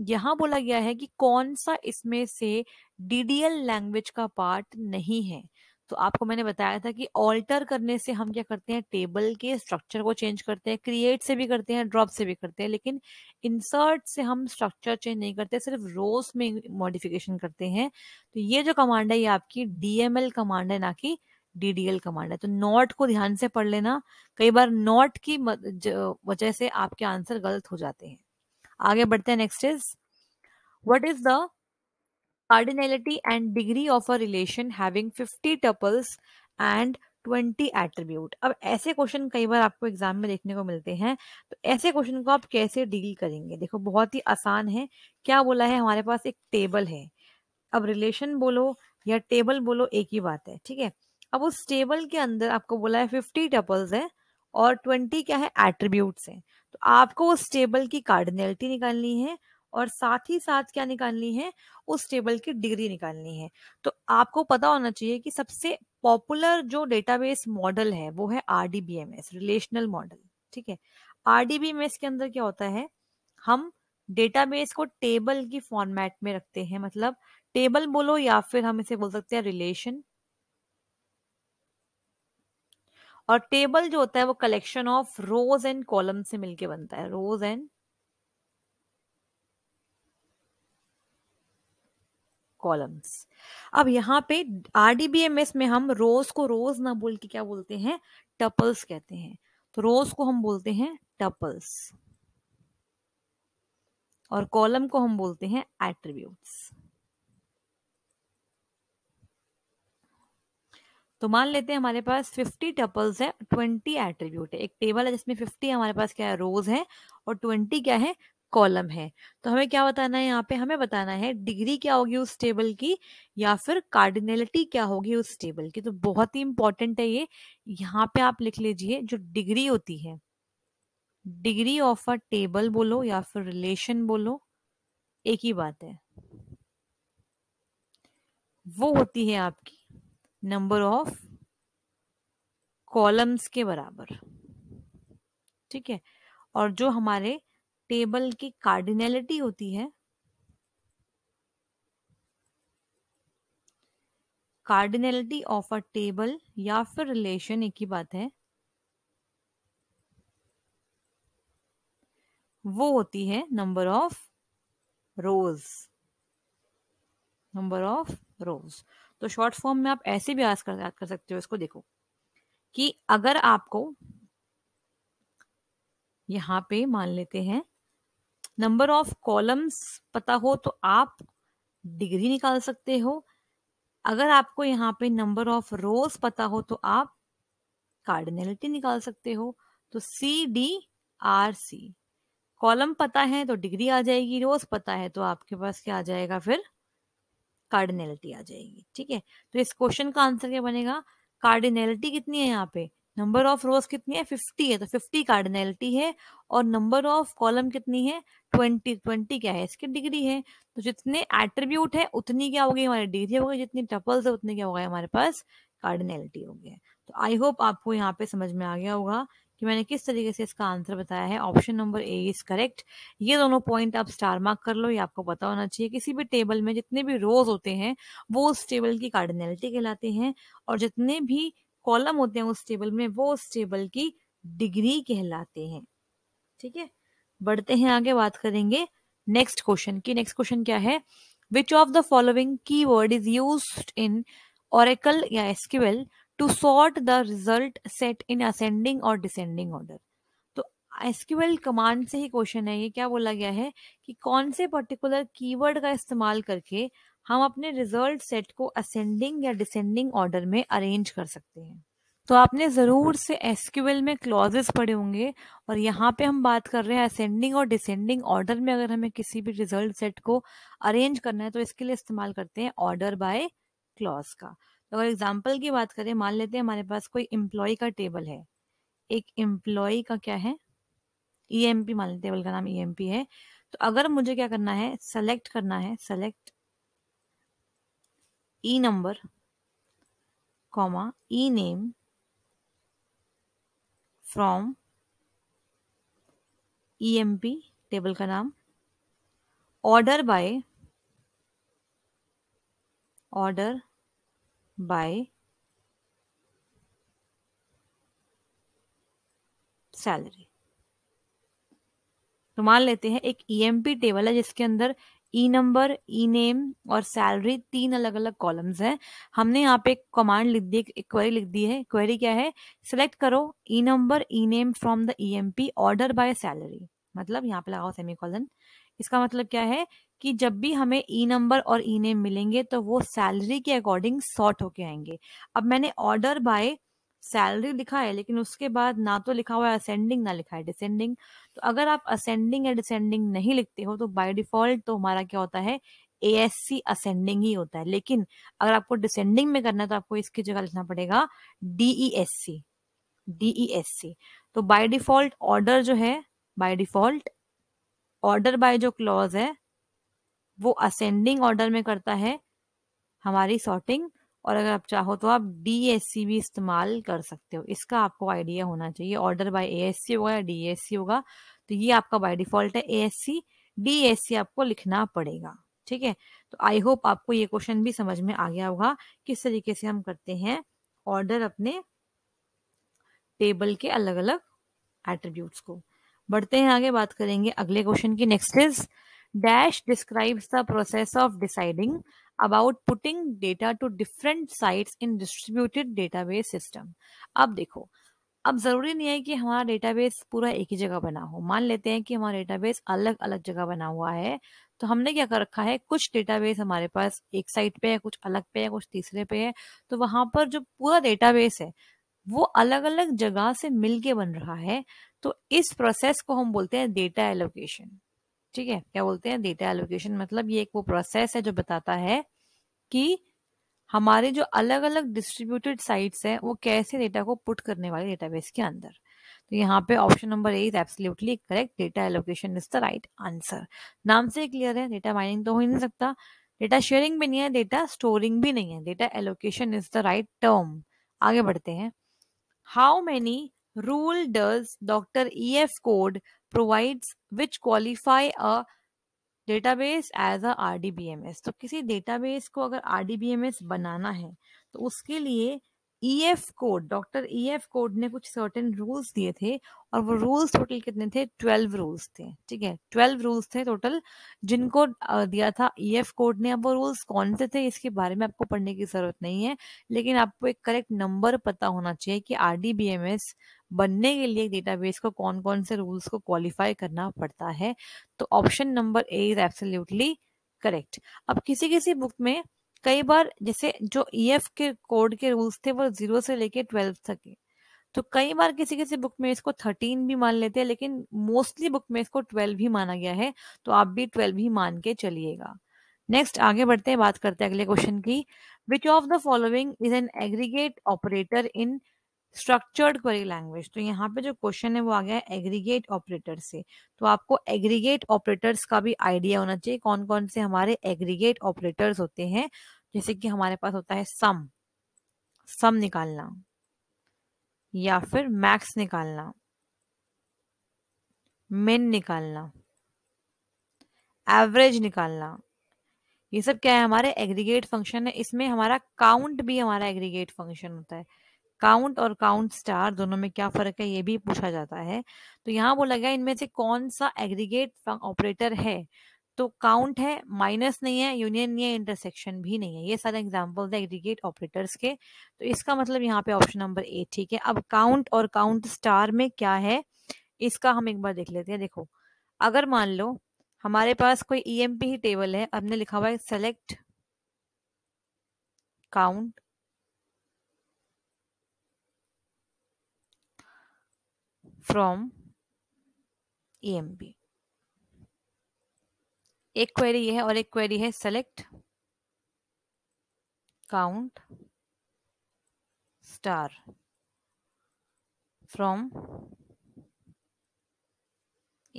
यहाँ बोला गया है कि कौन सा इसमें से डीडीएल लैंग्वेज का पार्ट नहीं है तो आपको मैंने बताया था कि ऑल्टर करने से हम क्या करते हैं टेबल के स्ट्रक्चर को चेंज करते हैं क्रिएट से भी करते हैं ड्रॉप से भी करते हैं लेकिन इंसर्ट से हम स्ट्रक्चर चेंज नहीं करते सिर्फ रोज में मॉडिफिकेशन करते हैं तो ये जो कमांड है ये आपकी डीएमएल कमांड है ना कि डीडीएल कमांड है तो नॉट को ध्यान से पढ़ लेना कई बार नॉट की वजह से आपके आंसर गलत हो जाते हैं आगे बढ़ते हैं next is what is the cardinality and degree of a relation having 50 tuples and 20 attribute अब ऐसे क्वेश्चन कई बार आपको एग्जाम में देखने को मिलते हैं तो ऐसे क्वेश्चन को आप कैसे डील करेंगे देखो बहुत ही आसान है क्या बोला है हमारे पास एक टेबल है अब रिलेशन बोलो या टेबल बोलो एक ही बात है ठीक है अब उस टेबल के अंदर आपको बोला है फिफ्टी टपल्स है और ट्वेंटी क्या है एट्रीब्यूट्स हैं तो आपको उस टेबल की कार्डिनलिटी निकालनी है और साथ ही साथ क्या निकालनी है उस टेबल की डिग्री निकालनी है तो आपको पता होना चाहिए कि सबसे पॉपुलर जो डेटाबेस मॉडल है वो है आर रिलेशनल मॉडल ठीक है आर के अंदर क्या होता है हम डेटाबेस को टेबल की फॉर्मेट में रखते हैं मतलब टेबल बोलो या फिर हम इसे बोल सकते हैं रिलेशन और टेबल जो होता है वो collection of rows and column से मिलके बनता है रोज एंड कॉलम्स अब यहाँ पे आरडीबीएमएस में हम रोज को रोज ना बोल के क्या बोलते हैं टपल्स कहते हैं तो रोज को हम बोलते हैं टपल्स और कॉलम को हम बोलते हैं एट्रीब्यूट्स तो मान लेते हैं हमारे पास फिफ्टी टपल्स है ट्वेंटी एट्रीब्यूट है एक टेबल है जिसमें फिफ्टी हमारे पास क्या है रोज है और ट्वेंटी क्या है कॉलम है तो हमें क्या बताना है यहाँ पे हमें बताना है डिग्री क्या होगी उस टेबल की या फिर कार्डिनेलिटी क्या होगी उस टेबल की तो बहुत ही इंपॉर्टेंट है ये यहाँ पे आप लिख लीजिए जो डिग्री होती है डिग्री ऑफ अ टेबल बोलो या फिर रिलेशन बोलो एक ही बात है वो होती है आपकी नंबर ऑफ कॉलम्स के बराबर ठीक है और जो हमारे टेबल की कार्डिनेलिटी होती है कार्डिनेलिटी ऑफ अ टेबल या फिर रिलेशन एक ही बात है वो होती है number of rows number of rows तो शॉर्ट फॉर्म में आप ऐसे भी आस कर, कर सकते हो इसको देखो कि अगर आपको यहाँ पे मान लेते हैं नंबर ऑफ कॉलम्स पता हो तो आप डिग्री निकाल सकते हो अगर आपको यहाँ पे नंबर ऑफ रोज पता हो तो आप कार्डिनेलिटी निकाल सकते हो तो C D R C column पता है तो डिग्री आ जाएगी रोज पता है तो आपके पास क्या आ जाएगा फिर कार्डिनेलिटी आ जाएगी ठीक है तो इस क्वेश्चन का आंसर क्या बनेगा कार्डिनेलिटी कितनी है यहाँ पे नंबर ऑफ रोज कितनी है फिफ्टी है तो फिफ्टी कार्डिनेलिटी है और नंबर ऑफ कॉलम कितनी है ट्वेंटी ट्वेंटी क्या है इसकी डिग्री है तो जितने एट्रीब्यूट है उतनी क्या होगी हमारी डिग्री होगी जितनी टपल्स है उतनी क्या होगा हमारे पास कार्डिनेलिटी होगी तो आई होप आपको यहाँ पे समझ में आ गया होगा कि मैंने किस तरीके से इसका आंसर बताया है option number A is correct ये दोनों पॉइंट आप स्टार मार्क कर लो ये आपको पता होना चाहिए किसी भी टेबल में जितने भी रोज होते हैं वो उस टेबल की कार्डिनेलिटी कहलाते हैं और जितने भी कॉलम होते हैं उस टेबल में वो उस टेबल की डिग्री कहलाते हैं ठीक है बढ़ते हैं आगे बात करेंगे नेक्स्ट क्वेश्चन की नेक्स्ट क्वेश्चन क्या है which of the following keyword is use in Oracle or SQL to sort the result set in ascending और डिसेंडिंग ऑर्डर तो एसक्यूएल कमांड से ही क्वेश्चन है ये क्या बोला गया है कि कौन से पर्टिकुलर कीवर्ड का इस्तेमाल करके हम अपने रिजल्ट सेट को असेंडिंग या डिसेंडिंग ऑर्डर में अरेंज कर सकते हैं तो आपने ज़रूर से एसक्यूएल में क्लॉजेस पढ़े होंगे और यहाँ पे हम बात कर रहे हैं असेंडिंग और डिसेंडिंग ऑर्डर में अगर हमें किसी भी रिजल्ट सेट को अरेंज करना है तो इसके लिए इस्तेमाल करते हैं ऑर्डर बाय क्लॉज का तो अगर एग्जाम्पल की बात करें मान लेते हैं हमारे पास कोई एम्प्लॉय का टेबल है एक एम्प्लॉय का क्या है ई एम पी मान लेते टेबल का नाम ई एम पी है तो अगर मुझे क्या करना है सेलेक्ट करना है select E number comma E name from E M P table का नाम order by order by salary तो मान लेते हैं एक ईएमपी e टेबल है जिसके अंदर ई नंबर ई नेम और सैलरी तीन अलग अलग कॉलम्स हैं हमने यहाँ पे एक कमांड लिख दी एक क्वेरी लिख दी है क्वेरी क्या है सिलेक्ट करो E number E name from the E M P order by salary मतलब यहाँ पे लगाओ सेमी कॉलन इसका मतलब क्या है कि जब भी हमें ई e नंबर और ई e नेम मिलेंगे तो वो सैलरी के अकॉर्डिंग सॉर्ट होके आएंगे अब मैंने ऑर्डर बाय सैलरी लिखा है लेकिन उसके बाद ना तो लिखा हुआ है असेंडिंग ना लिखा है डिसेंडिंग तो अगर आप असेंडिंग या डिसेंडिंग नहीं लिखते हो तो बाय डिफॉल्ट तो हमारा क्या होता है ए एस सी असेंडिंग ही होता है लेकिन अगर आपको डिसेंडिंग में करना है तो आपको इसकी जगह लिखना पड़ेगा D E S C D E S C तो बाय डिफॉल्ट ऑर्डर जो है बाय डिफॉल्ट ऑर्डर बाय जो क्लॉज है वो असेंडिंग ऑर्डर में करता है हमारी सॉर्टिंग और अगर आप चाहो तो आप डी भी इस्तेमाल कर सकते हो इसका आपको आइडिया होना चाहिए ऑर्डर बाय ए होगा या डी होगा तो ये आपका बाय डिफॉल्ट है ए डीएससी आपको लिखना पड़ेगा ठीक है तो आई होप आपको ये क्वेश्चन भी समझ में आ गया होगा किस तरीके से हम करते हैं ऑर्डर अपने टेबल के अलग अलग एट्रीब्यूट्स को बढ़ते हैं आगे बात करेंगे अगले क्वेश्चन की next is dash describes the process of deciding about putting data to different sites in distributed database system अब देखो अब ज़रूरी नहीं है कि हमारा डेटाबेस पूरा एक ही जगह बना हो मान लेते हैं कि हमारा डेटाबेस अलग अलग जगह बना हुआ है तो हमने क्या कर रखा है कुछ डेटाबेस हमारे पास एक साइट पे है कुछ अलग पे है कुछ तीसरे पे है तो वहां पर जो पूरा डेटाबेस है वो अलग अलग जगह से मिलके बन रहा है तो इस प्रोसेस को हम बोलते हैं डेटा एलोकेशन ठीक है क्या बोलते हैं डेटा एलोकेशन मतलब ये एक वो प्रोसेस है जो बताता है कि हमारे जो अलग अलग डिस्ट्रीब्यूटेड साइट्स हैं वो कैसे डेटा को पुट करने वाले डेटाबेस के अंदर तो यहाँ पे option number A is absolutely correct data allocation is the right answer नाम से क्लियर है डेटा माइनिंग तो हो ही नहीं सकता डेटा शेयरिंग भी नहीं है डेटा स्टोरिंग भी नहीं है data allocation is the right term आगे बढ़ते हैं how many rule does doctor E F Codd provides which qualify a database as a R D B M S तो किसी डेटाबेस को अगर R D B M S बनाना है तो उसके लिए E F Codd doctor E F Codd ने कुछ सर्टेन रूल्स दिए थे और वो रूल्स टोटल कितने थे ट्वेल्व रूल्स थे ठीक है ट्वेल्व रूल्स थे टोटल जिनको दिया था ईएफ e कोड ने अब वो रूल्स कौन से थे इसके बारे में आपको पढ़ने की जरूरत नहीं है लेकिन आपको एक करेक्ट नंबर पता होना चाहिए कि आर बनने के लिए डेटाबेस को कौन कौन से रूल्स को क्वालिफाई करना पड़ता है तो option number A is absolutely correct अब किसी किसी बुक में कई बार जैसे जो ई e के कोड के रूल्स थे वो जीरो से लेके ट्वेल्व तक तो कई बार किसी किसी बुक में इसको थर्टीन भी मान लेते हैं लेकिन मोस्टली बुक में इसको ट्वेल्व ही माना गया है तो आप भी ट्वेल्व ही मान के चलिएगा नेक्स्ट आगे बढ़ते हैं बात करते हैं अगले क्वेश्चन की which of the following is an aggregate operator in structured query language तो यहाँ पे जो क्वेश्चन है वो आ गया है एग्रीगेट ऑपरेटर से तो आपको एग्रीगेट ऑपरेटर्स का भी आइडिया होना चाहिए कौन कौन से हमारे एग्रीगेट ऑपरेटर्स होते हैं जैसे कि हमारे पास होता है सम सम निकालना या फिर मैक्स निकालना मिन निकालना एवरेज निकालना ये सब क्या है हमारे एग्रीगेट फंक्शन है इसमें हमारा काउंट भी हमारा एग्रीगेट फंक्शन होता है काउंट और काउंट स्टार दोनों में क्या फर्क है ये भी पूछा जाता है तो यहाँ बोला गया इनमें से कौन सा एग्रीगेट ऑपरेटर है तो काउंट है माइनस नहीं है यूनियन नहीं है इंटरसेक्शन भी नहीं है ये सारे एग्जाम्पल है एग्रीगेट ऑपरेटर्स के तो इसका मतलब यहाँ पे ऑप्शन नंबर ए ठीक है अब काउंट और काउंट स्टार में क्या है इसका हम एक बार देख लेते हैं देखो अगर मान लो हमारे पास कोई ई e ही टेबल है हमने लिखा हुआ है सेलेक्ट काउंट from EMB. एक क्वेरी यह है और एक क्वेरी है select count star from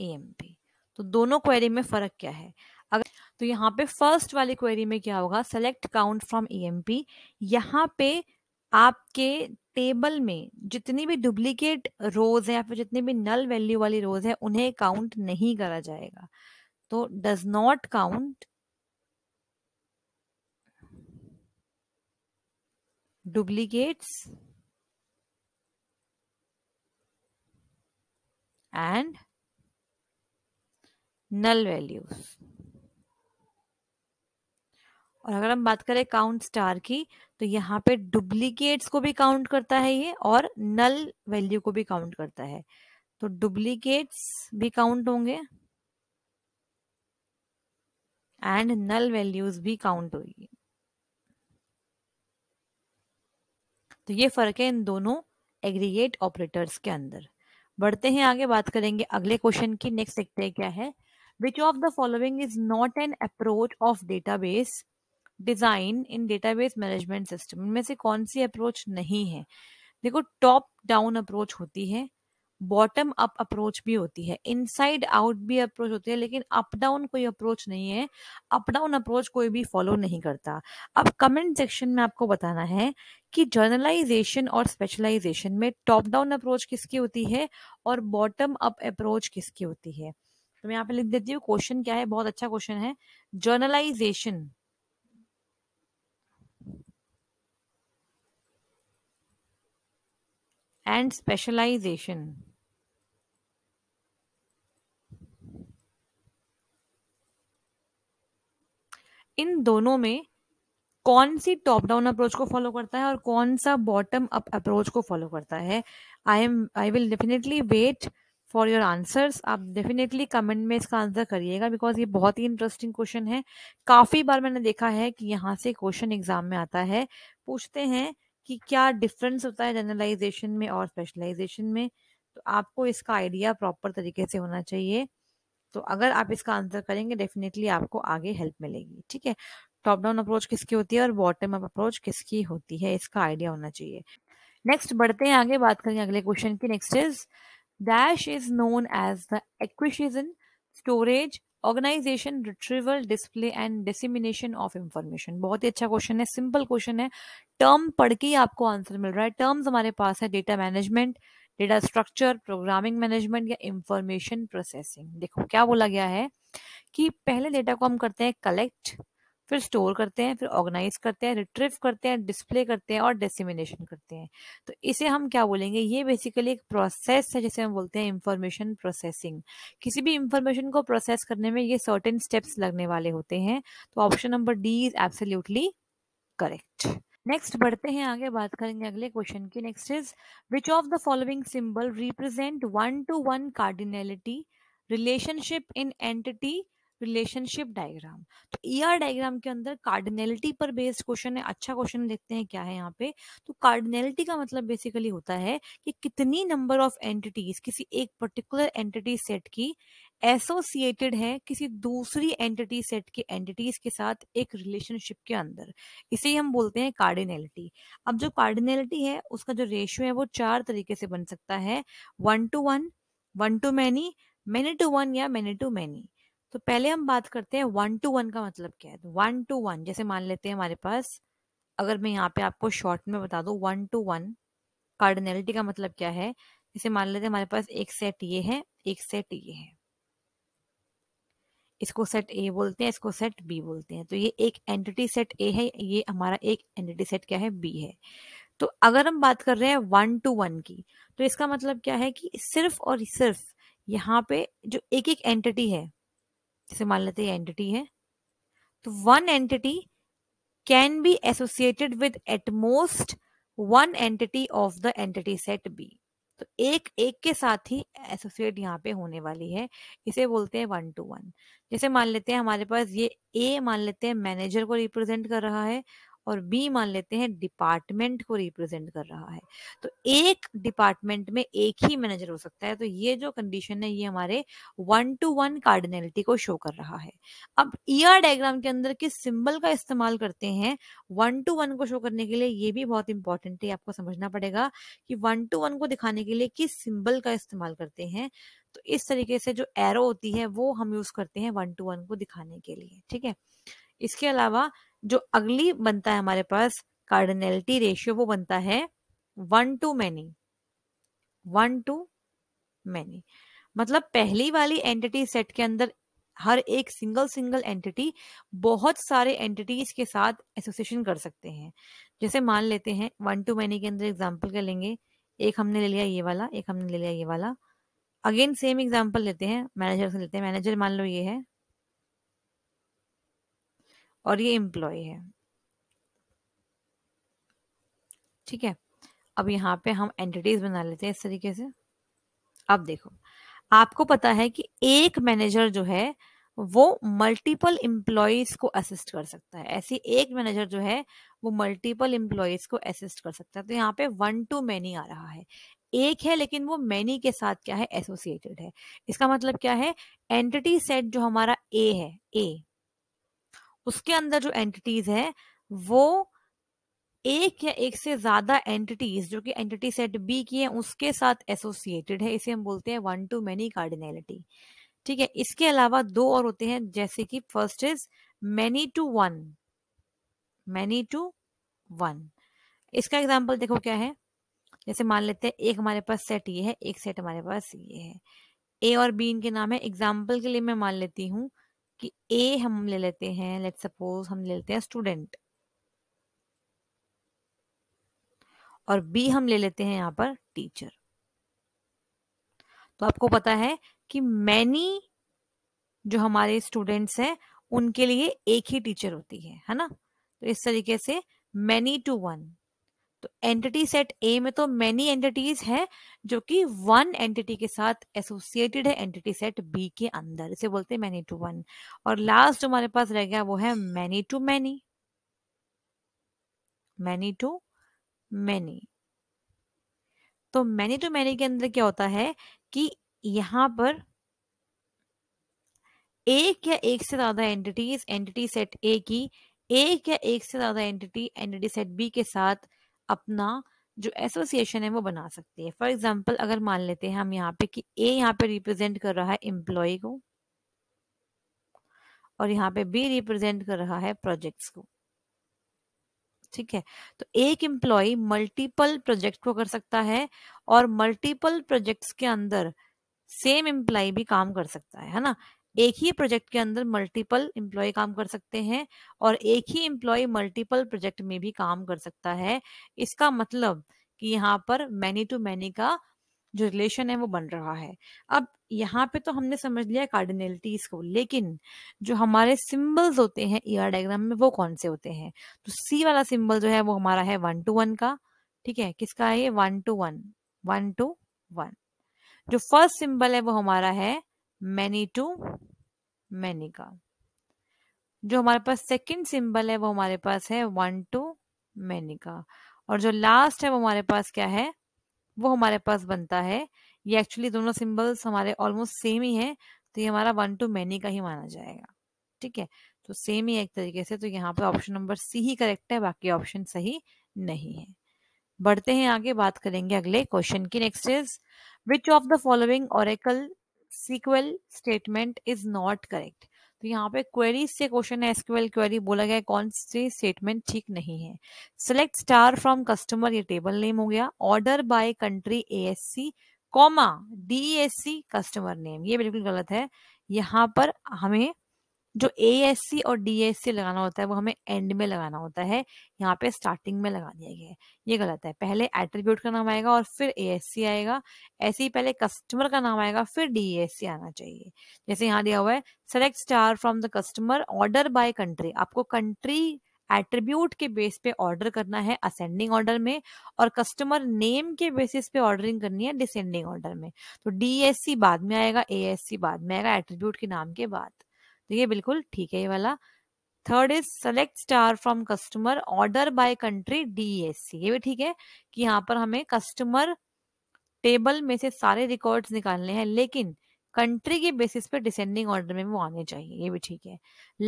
EMP तो दोनों क्वेरी में फर्क क्या है अगर तो यहां पे फर्स्ट वाली क्वेरी में क्या होगा select count from E M P यहाँ पे आपके टेबल में जितनी भी डुप्लीकेट रोज है या फिर जितनी भी नल वैल्यू वाली रोज है उन्हें काउंट नहीं करा जाएगा तो does not count duplicates and null values और अगर हम बात करें काउंट स्टार की तो यहाँ पे डुप्लीकेट्स को भी काउंट करता है ये और नल वैल्यू को भी काउंट करता है तो डुप्लीकेट्स भी काउंट होंगे एंड नल वैल्यूज भी काउंट होगी तो ये फर्क है इन दोनों एग्रीगेट ऑपरेटर्स के अंदर बढ़ते हैं आगे बात करेंगे अगले क्वेश्चन की नेक्स्ट हैं क्या है which of the following is not an approach of database design in database management system इनमें से कौन सी अप्रोच नहीं है देखो टॉप डाउन अप्रोच होती है बॉटम अप अप्रोच भी होती है इनसाइड आउट भी अप्रोच होती है लेकिन अप डाउन कोई अप्रोच नहीं है अप डाउन अप्रोच कोई भी फॉलो नहीं करता अब कमेंट सेक्शन में आपको बताना है कि जर्नलाइजेशन और स्पेशलाइजेशन में टॉप डाउन अप्रोच किसकी होती है और बॉटम अप अप्रोच किसकी होती है तो मैं यहाँ पे लिख देती हूँ क्वेश्चन क्या है बहुत अच्छा क्वेश्चन है जर्नलाइजेशन and specialization. इन दोनों में कौन सी टॉप डाउन अप्रोच को फॉलो करता है और कौन सा बॉटम अप अप्रोच को फॉलो करता है I am I will definitely wait for your answers आप डेफिनेटली कमेंट में इसका आंसर करिएगा बिकॉज ये बहुत ही इंटरेस्टिंग क्वेश्चन है काफ़ी बार मैंने देखा है कि यहाँ से क्वेश्चन एग्जाम में आता है पूछते हैं कि क्या डिफरेंस होता है जनरलाइजेशन में और स्पेशलाइजेशन में तो आपको इसका आइडिया प्रॉपर तरीके से होना चाहिए तो अगर आप इसका आंसर करेंगे डेफिनेटली आपको आगे हेल्प मिलेगी ठीक है टॉप डाउन अप्रोच किसकी होती है और बॉटम अप अप्रोच किसकी होती है इसका आइडिया होना चाहिए नेक्स्ट बढ़ते हैं आगे बात करेंगे अगले क्वेश्चन की next is dash is known as the acquisition storage organization retrieval display and dissemination of information बहुत ही अच्छा क्वेश्चन है सिंपल क्वेश्चन है टर्म पढ़ के ही आपको आंसर मिल रहा है टर्म्स हमारे पास है data management data structure programming management या इंफॉर्मेशन प्रोसेसिंग देखो क्या बोला गया है कि पहले डेटा को हम करते हैं कलेक्ट फिर स्टोर करते हैं फिर ऑर्गेनाइज करते हैं रिट्रीव करते हैं डिस्प्ले करते हैं और डेसिमिनेशन करते हैं तो इसे हम क्या बोलेंगे ये बेसिकली एक प्रोसेस है जैसे हम बोलते हैं इंफॉर्मेशन प्रोसेसिंग किसी भी इंफॉर्मेशन को प्रोसेस करने में ये सर्टेन स्टेप्स लगने वाले होते हैं तो option number D is absolutely correct next बढ़ते हैं आगे बात करेंगे अगले क्वेश्चन की next is which of the following symbol represent one to one cardinality relationship in entity relationship diagram तो ईआर e डायग्राम के अंदर कार्डिनेलिटी पर बेस्ड क्वेश्चन है अच्छा क्वेश्चन देखते हैं क्या है यहाँ पे तो कार्डिनेलिटी का मतलब बेसिकली होता है कि कितनी नंबर ऑफ एंटिटीज किसी एक पर्टिकुलर एंटिटी सेट की एसोसिएटेड है किसी दूसरी एंटिटी सेट के एंटिटीज के साथ एक रिलेशनशिप के अंदर इसे ही हम बोलते हैं कार्डिनेलिटी अब जो कार्डिनेलिटी है उसका जो रेशियो है वो चार तरीके से बन सकता है one to one one to many many to one या मैनी टू मैनी तो पहले हम बात करते हैं वन टू वन का मतलब क्या है तो वन टू वन जैसे मान लेते हैं हमारे पास अगर मैं यहाँ पे आपको शॉर्ट में बता दू वन टू वन कार्डिनलिटी का मतलब क्या है जैसे मान लेते हैं हमारे पास एक सेट ये है एक सेट ये है इसको सेट ए बोलते हैं इसको सेट बी बोलते हैं तो ये एक एंटिटी सेट ए है ये हमारा एक एंटिटी सेट क्या है बी है तो अगर हम बात कर रहे हैं वन टू वन की तो इसका मतलब क्या है कि सिर्फ और सिर्फ यहाँ पे जो एक एक एंटिटी है जैसे मान लेते हैं एंटिटी है तो one entity can be associated with at most one entity of the entity set B तो एक एक के साथ ही एसोसिएट यहाँ पे होने वाली है इसे बोलते हैं वन टू वन जैसे मान लेते हैं हमारे पास ये ए मान लेते हैं मैनेजर को रिप्रेजेंट कर रहा है और बी मान लेते हैं डिपार्टमेंट को रिप्रेजेंट कर रहा है तो एक डिपार्टमेंट में एक ही मैनेजर हो सकता है तो ये जो कंडीशन है ये हमारे वन टू वन कार्डिनेलिटी को शो कर रहा है अब ईयर डायग्राम के अंदर किस सिंबल का इस्तेमाल करते हैं वन टू वन को शो करने के लिए ये भी बहुत इंपॉर्टेंट है आपको समझना पड़ेगा कि वन टू वन को दिखाने के लिए किस सिंबल का इस्तेमाल करते हैं तो इस तरीके से जो एरो होती है वो हम यूज करते हैं वन टू वन को दिखाने के लिए ठीक है इसके अलावा जो अगली बनता है हमारे पास कार्डनैलिटी रेशियो वो बनता है one to many one to many मतलब पहली वाली एंटिटी सेट के अंदर हर एक सिंगल सिंगल एंटिटी बहुत सारे एंटिटीज के साथ एसोसिएशन कर सकते हैं जैसे मान लेते हैं वन टू मैनी के अंदर एग्जाम्पल कर लेंगे एक हमने ले लिया ये वाला एक हमने ले लिया ये वाला अगेन सेम एग्जाम्पल लेते हैं मैनेजर से लेते हैं मैनेजर मान लो ये है और ये एम्प्लॉय है ठीक है अब यहाँ पे हम एंटिटीज बना लेते हैं इस तरीके से अब देखो आपको पता है कि एक मैनेजर जो है वो मल्टीपल इम्प्लॉयज को असिस्ट कर सकता है ऐसे एक मैनेजर जो है वो मल्टीपल इम्प्लॉयज को असिस्ट कर सकता है तो यहाँ पे वन टू मैनी आ रहा है एक है लेकिन वो मैनी के साथ क्या है एसोसिएटेड है इसका मतलब क्या है एंटिटी सेट जो हमारा ए है ए उसके अंदर जो एंटिटीज है वो एक या एक से ज्यादा एंटिटीज जो कि एंटिटी सेट बी की है उसके साथ एसोसिएटेड है इसे हम बोलते हैं वन टू मेनी कार्डिनेलिटी ठीक है इसके अलावा दो और होते हैं जैसे कि first is many to one many to one इसका एग्जाम्पल देखो क्या है जैसे मान लेते हैं एक हमारे पास सेट ये है एक सेट हमारे पास ये है ए और बी इनके नाम है एग्जाम्पल के लिए मैं मान लेती हूँ कि ए हम ले लेते हैं लेट सपोज हम ले लेते हैं स्टूडेंट और बी हम ले लेते हैं यहाँ पर टीचर तो आपको पता है कि मैनी जो हमारे स्टूडेंट्स हैं उनके लिए एक ही टीचर होती है है ना तो इस तरीके से मैनी टू वन तो एंटिटी सेट ए में तो मैनी एंटिटीज हैं जो कि वन एंटिटी के साथ एसोसिएटेड है एंटिटी सेट बी के अंदर इसे बोलते हैं मैनी टू वन और लास्ट जो हमारे पास रह गया वो है many to many many to many तो मैनी टू मैनी के अंदर क्या होता है कि यहां पर एक या एक से ज्यादा एंटिटीज एंटिटी सेट ए की एक या एक से ज्यादा एंटिटी एंटिटी सेट बी के साथ अपना जो एसोसिएशन है वो बना सकती है फॉर एग्जाम्पल अगर मान लेते हैं हम यहाँ पे कि ए यहाँ पे रिप्रेजेंट कर रहा है एम्प्लॉय को और यहाँ पे बी रिप्रेजेंट कर रहा है प्रोजेक्ट्स को ठीक है तो एक एम्प्लॉय मल्टीपल प्रोजेक्ट को कर सकता है और मल्टीपल प्रोजेक्ट्स के अंदर सेम एम्प्लॉय भी काम कर सकता है है ना एक ही प्रोजेक्ट के अंदर मल्टीपल एम्प्लॉय काम कर सकते हैं और एक ही एम्प्लॉय मल्टीपल प्रोजेक्ट में भी काम कर सकता है इसका मतलब कि यहाँ पर मैनी टू मैनी का जो रिलेशन है वो बन रहा है अब यहाँ पे तो हमने समझ लिया कार्डिनेलिटीज को लेकिन जो हमारे सिंबल्स होते हैं ईआर e डायग्राम में वो कौन से होते हैं तो सी वाला सिंबल जो है वो हमारा है वन टू वन का ठीक है किसका है ये one to one one to one जो फर्स्ट सिंबल है वो हमारा है मैनी टू मैनी का जो हमारे पास सेकंड सिंबल है वो हमारे पास है वन टू मैनी का और जो लास्ट है वो हमारे पास क्या है वो हमारे पास बनता है ये एक्चुअली दोनों सिंबल्स हमारे ऑलमोस्ट सेम ही है तो ये हमारा वन टू मैनी का ही माना जाएगा ठीक है तो सेम ही एक तरीके से तो यहाँ पर ऑप्शन नंबर सी ही करेक्ट है बाकी ऑप्शन सही नहीं है बढ़ते हैं आगे बात करेंगे अगले क्वेश्चन की next is which of the following Oracle SQL statement is not correct तो यहाँ पे क्वेरी से क्वेश्चन है SQL क्वेरी बोला गया कौन सी स्टेटमेंट ठीक नहीं है सिलेक्ट स्टार फ्रॉम कस्टमर ये टेबल नेम हो गया order by country S C comma D S C customer name ये बिल्कुल गलत है यहाँ पर हमें जो ए एस सी और डी एस सी लगाना होता है वो हमें एंड में लगाना होता है यहाँ पे स्टार्टिंग में लगा दिया गया है ये गलत है पहले एट्रीब्यूट का नाम आएगा और फिर ए एस सी आएगा ऐसे ही पहले कस्टमर का नाम आएगा फिर डी एस सी आना चाहिए जैसे यहाँ दिया हुआ है select star from the customer order by country आपको कंट्री एट्रीब्यूट के बेस पे ऑर्डर करना है असेंडिंग ऑर्डर में और कस्टमर नेम के बेसिस पे ऑर्डरिंग करनी है डिसेंडिंग ऑर्डर में तो डीएससी बाद में आएगा सी बाद में आएगा एट्रीब्यूट के नाम के बाद ये बिल्कुल ठीक है ये वाला third is select star from customer order by country DSC e ये भी ठीक है कि यहाँ पर हमें कस्टमर टेबल में से सारे रिकॉर्ड्स निकालने हैं लेकिन कंट्री के बेसिस पे डिसेंडिंग ऑर्डर में वो आने चाहिए ये भी ठीक है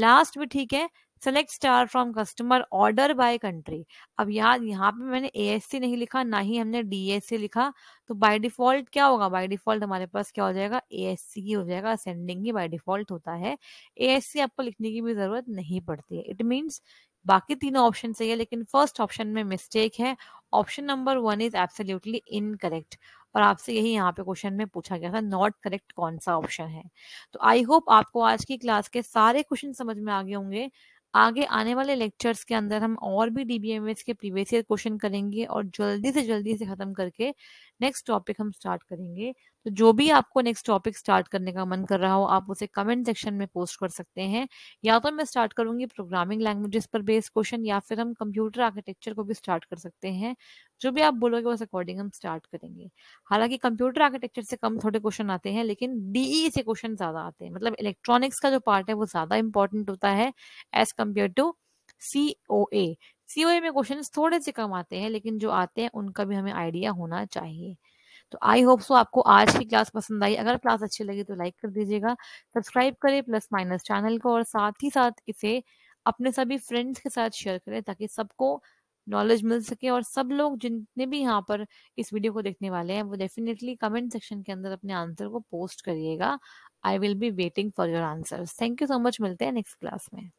लास्ट भी ठीक है select star from customer order by country अब यहाँ यहाँ पे मैंने ए नहीं लिखा ना ही हमने डी लिखा तो बाय डिफॉल्ट क्या होगा बाय डिफॉल्ट हमारे पास क्या हो जाएगा ए ही हो जाएगा असेंडिंग ही बाय डिफॉल्ट होता है ए आपको लिखने की भी जरूरत नहीं पड़ती है इट मीन्स बाकी तीनों ऑप्शन सही है लेकिन फर्स्ट ऑप्शन में मिस्टेक है option number one is absolutely incorrect और आपसे यही यहाँ पे क्वेश्चन में पूछा गया था नॉट करेक्ट कौन सा ऑप्शन है तो आई होप आपको आज की क्लास के सारे क्वेश्चन समझ में आ गए होंगे आगे आने वाले लेक्चर्स के अंदर हम और भी डीबीएमएस के प्रीवियस ईयर क्वेश्चन करेंगे और जल्दी से जल्दी से ख़त्म करके नेक्स्ट टॉपिक हम स्टार्ट करेंगे तो जो भी आपको नेक्स्ट टॉपिक स्टार्ट करने का मन कर रहा हो आप उसे कमेंट सेक्शन में पोस्ट कर सकते हैं या तो मैं स्टार्ट करूंगी प्रोग्रामिंग लैंग्वेजेस पर बेस्ड क्वेश्चन या फिर हम कंप्यूटर आर्किटेक्चर को भी स्टार्ट कर सकते हैं जो भी आप बोलोगे उस अकॉर्डिंग हम स्टार्ट करेंगे हालांकि कंप्यूटर आर्किटेक्चर से कम थोड़े क्वेश्चन आते हैं लेकिन डीई e से क्वेश्चन ज्यादा आते हैं मतलब इलेक्ट्रॉनिक्स का जो पार्ट है वो ज्यादा इंपॉर्टेंट होता है as compare to C O A COA e में क्वेश्चन थोड़े से कम आते हैं लेकिन जो आते हैं उनका भी हमें आइडिया होना चाहिए तो आई होप सो आपको आज की क्लास पसंद आई अगर क्लास अच्छी लगी तो लाइक कर दीजिएगा सब्सक्राइब करें प्लस माइनस चैनल को और साथ ही साथ इसे अपने सभी फ्रेंड्स के साथ शेयर करें ताकि सबको नॉलेज मिल सके और सब लोग जितने भी यहाँ पर इस वीडियो को देखने वाले हैं वो डेफिनेटली कमेंट सेक्शन के अंदर अपने आंसर को पोस्ट करिएगा I will be waiting for your answer thank you so much मिलते हैं नेक्स्ट क्लास में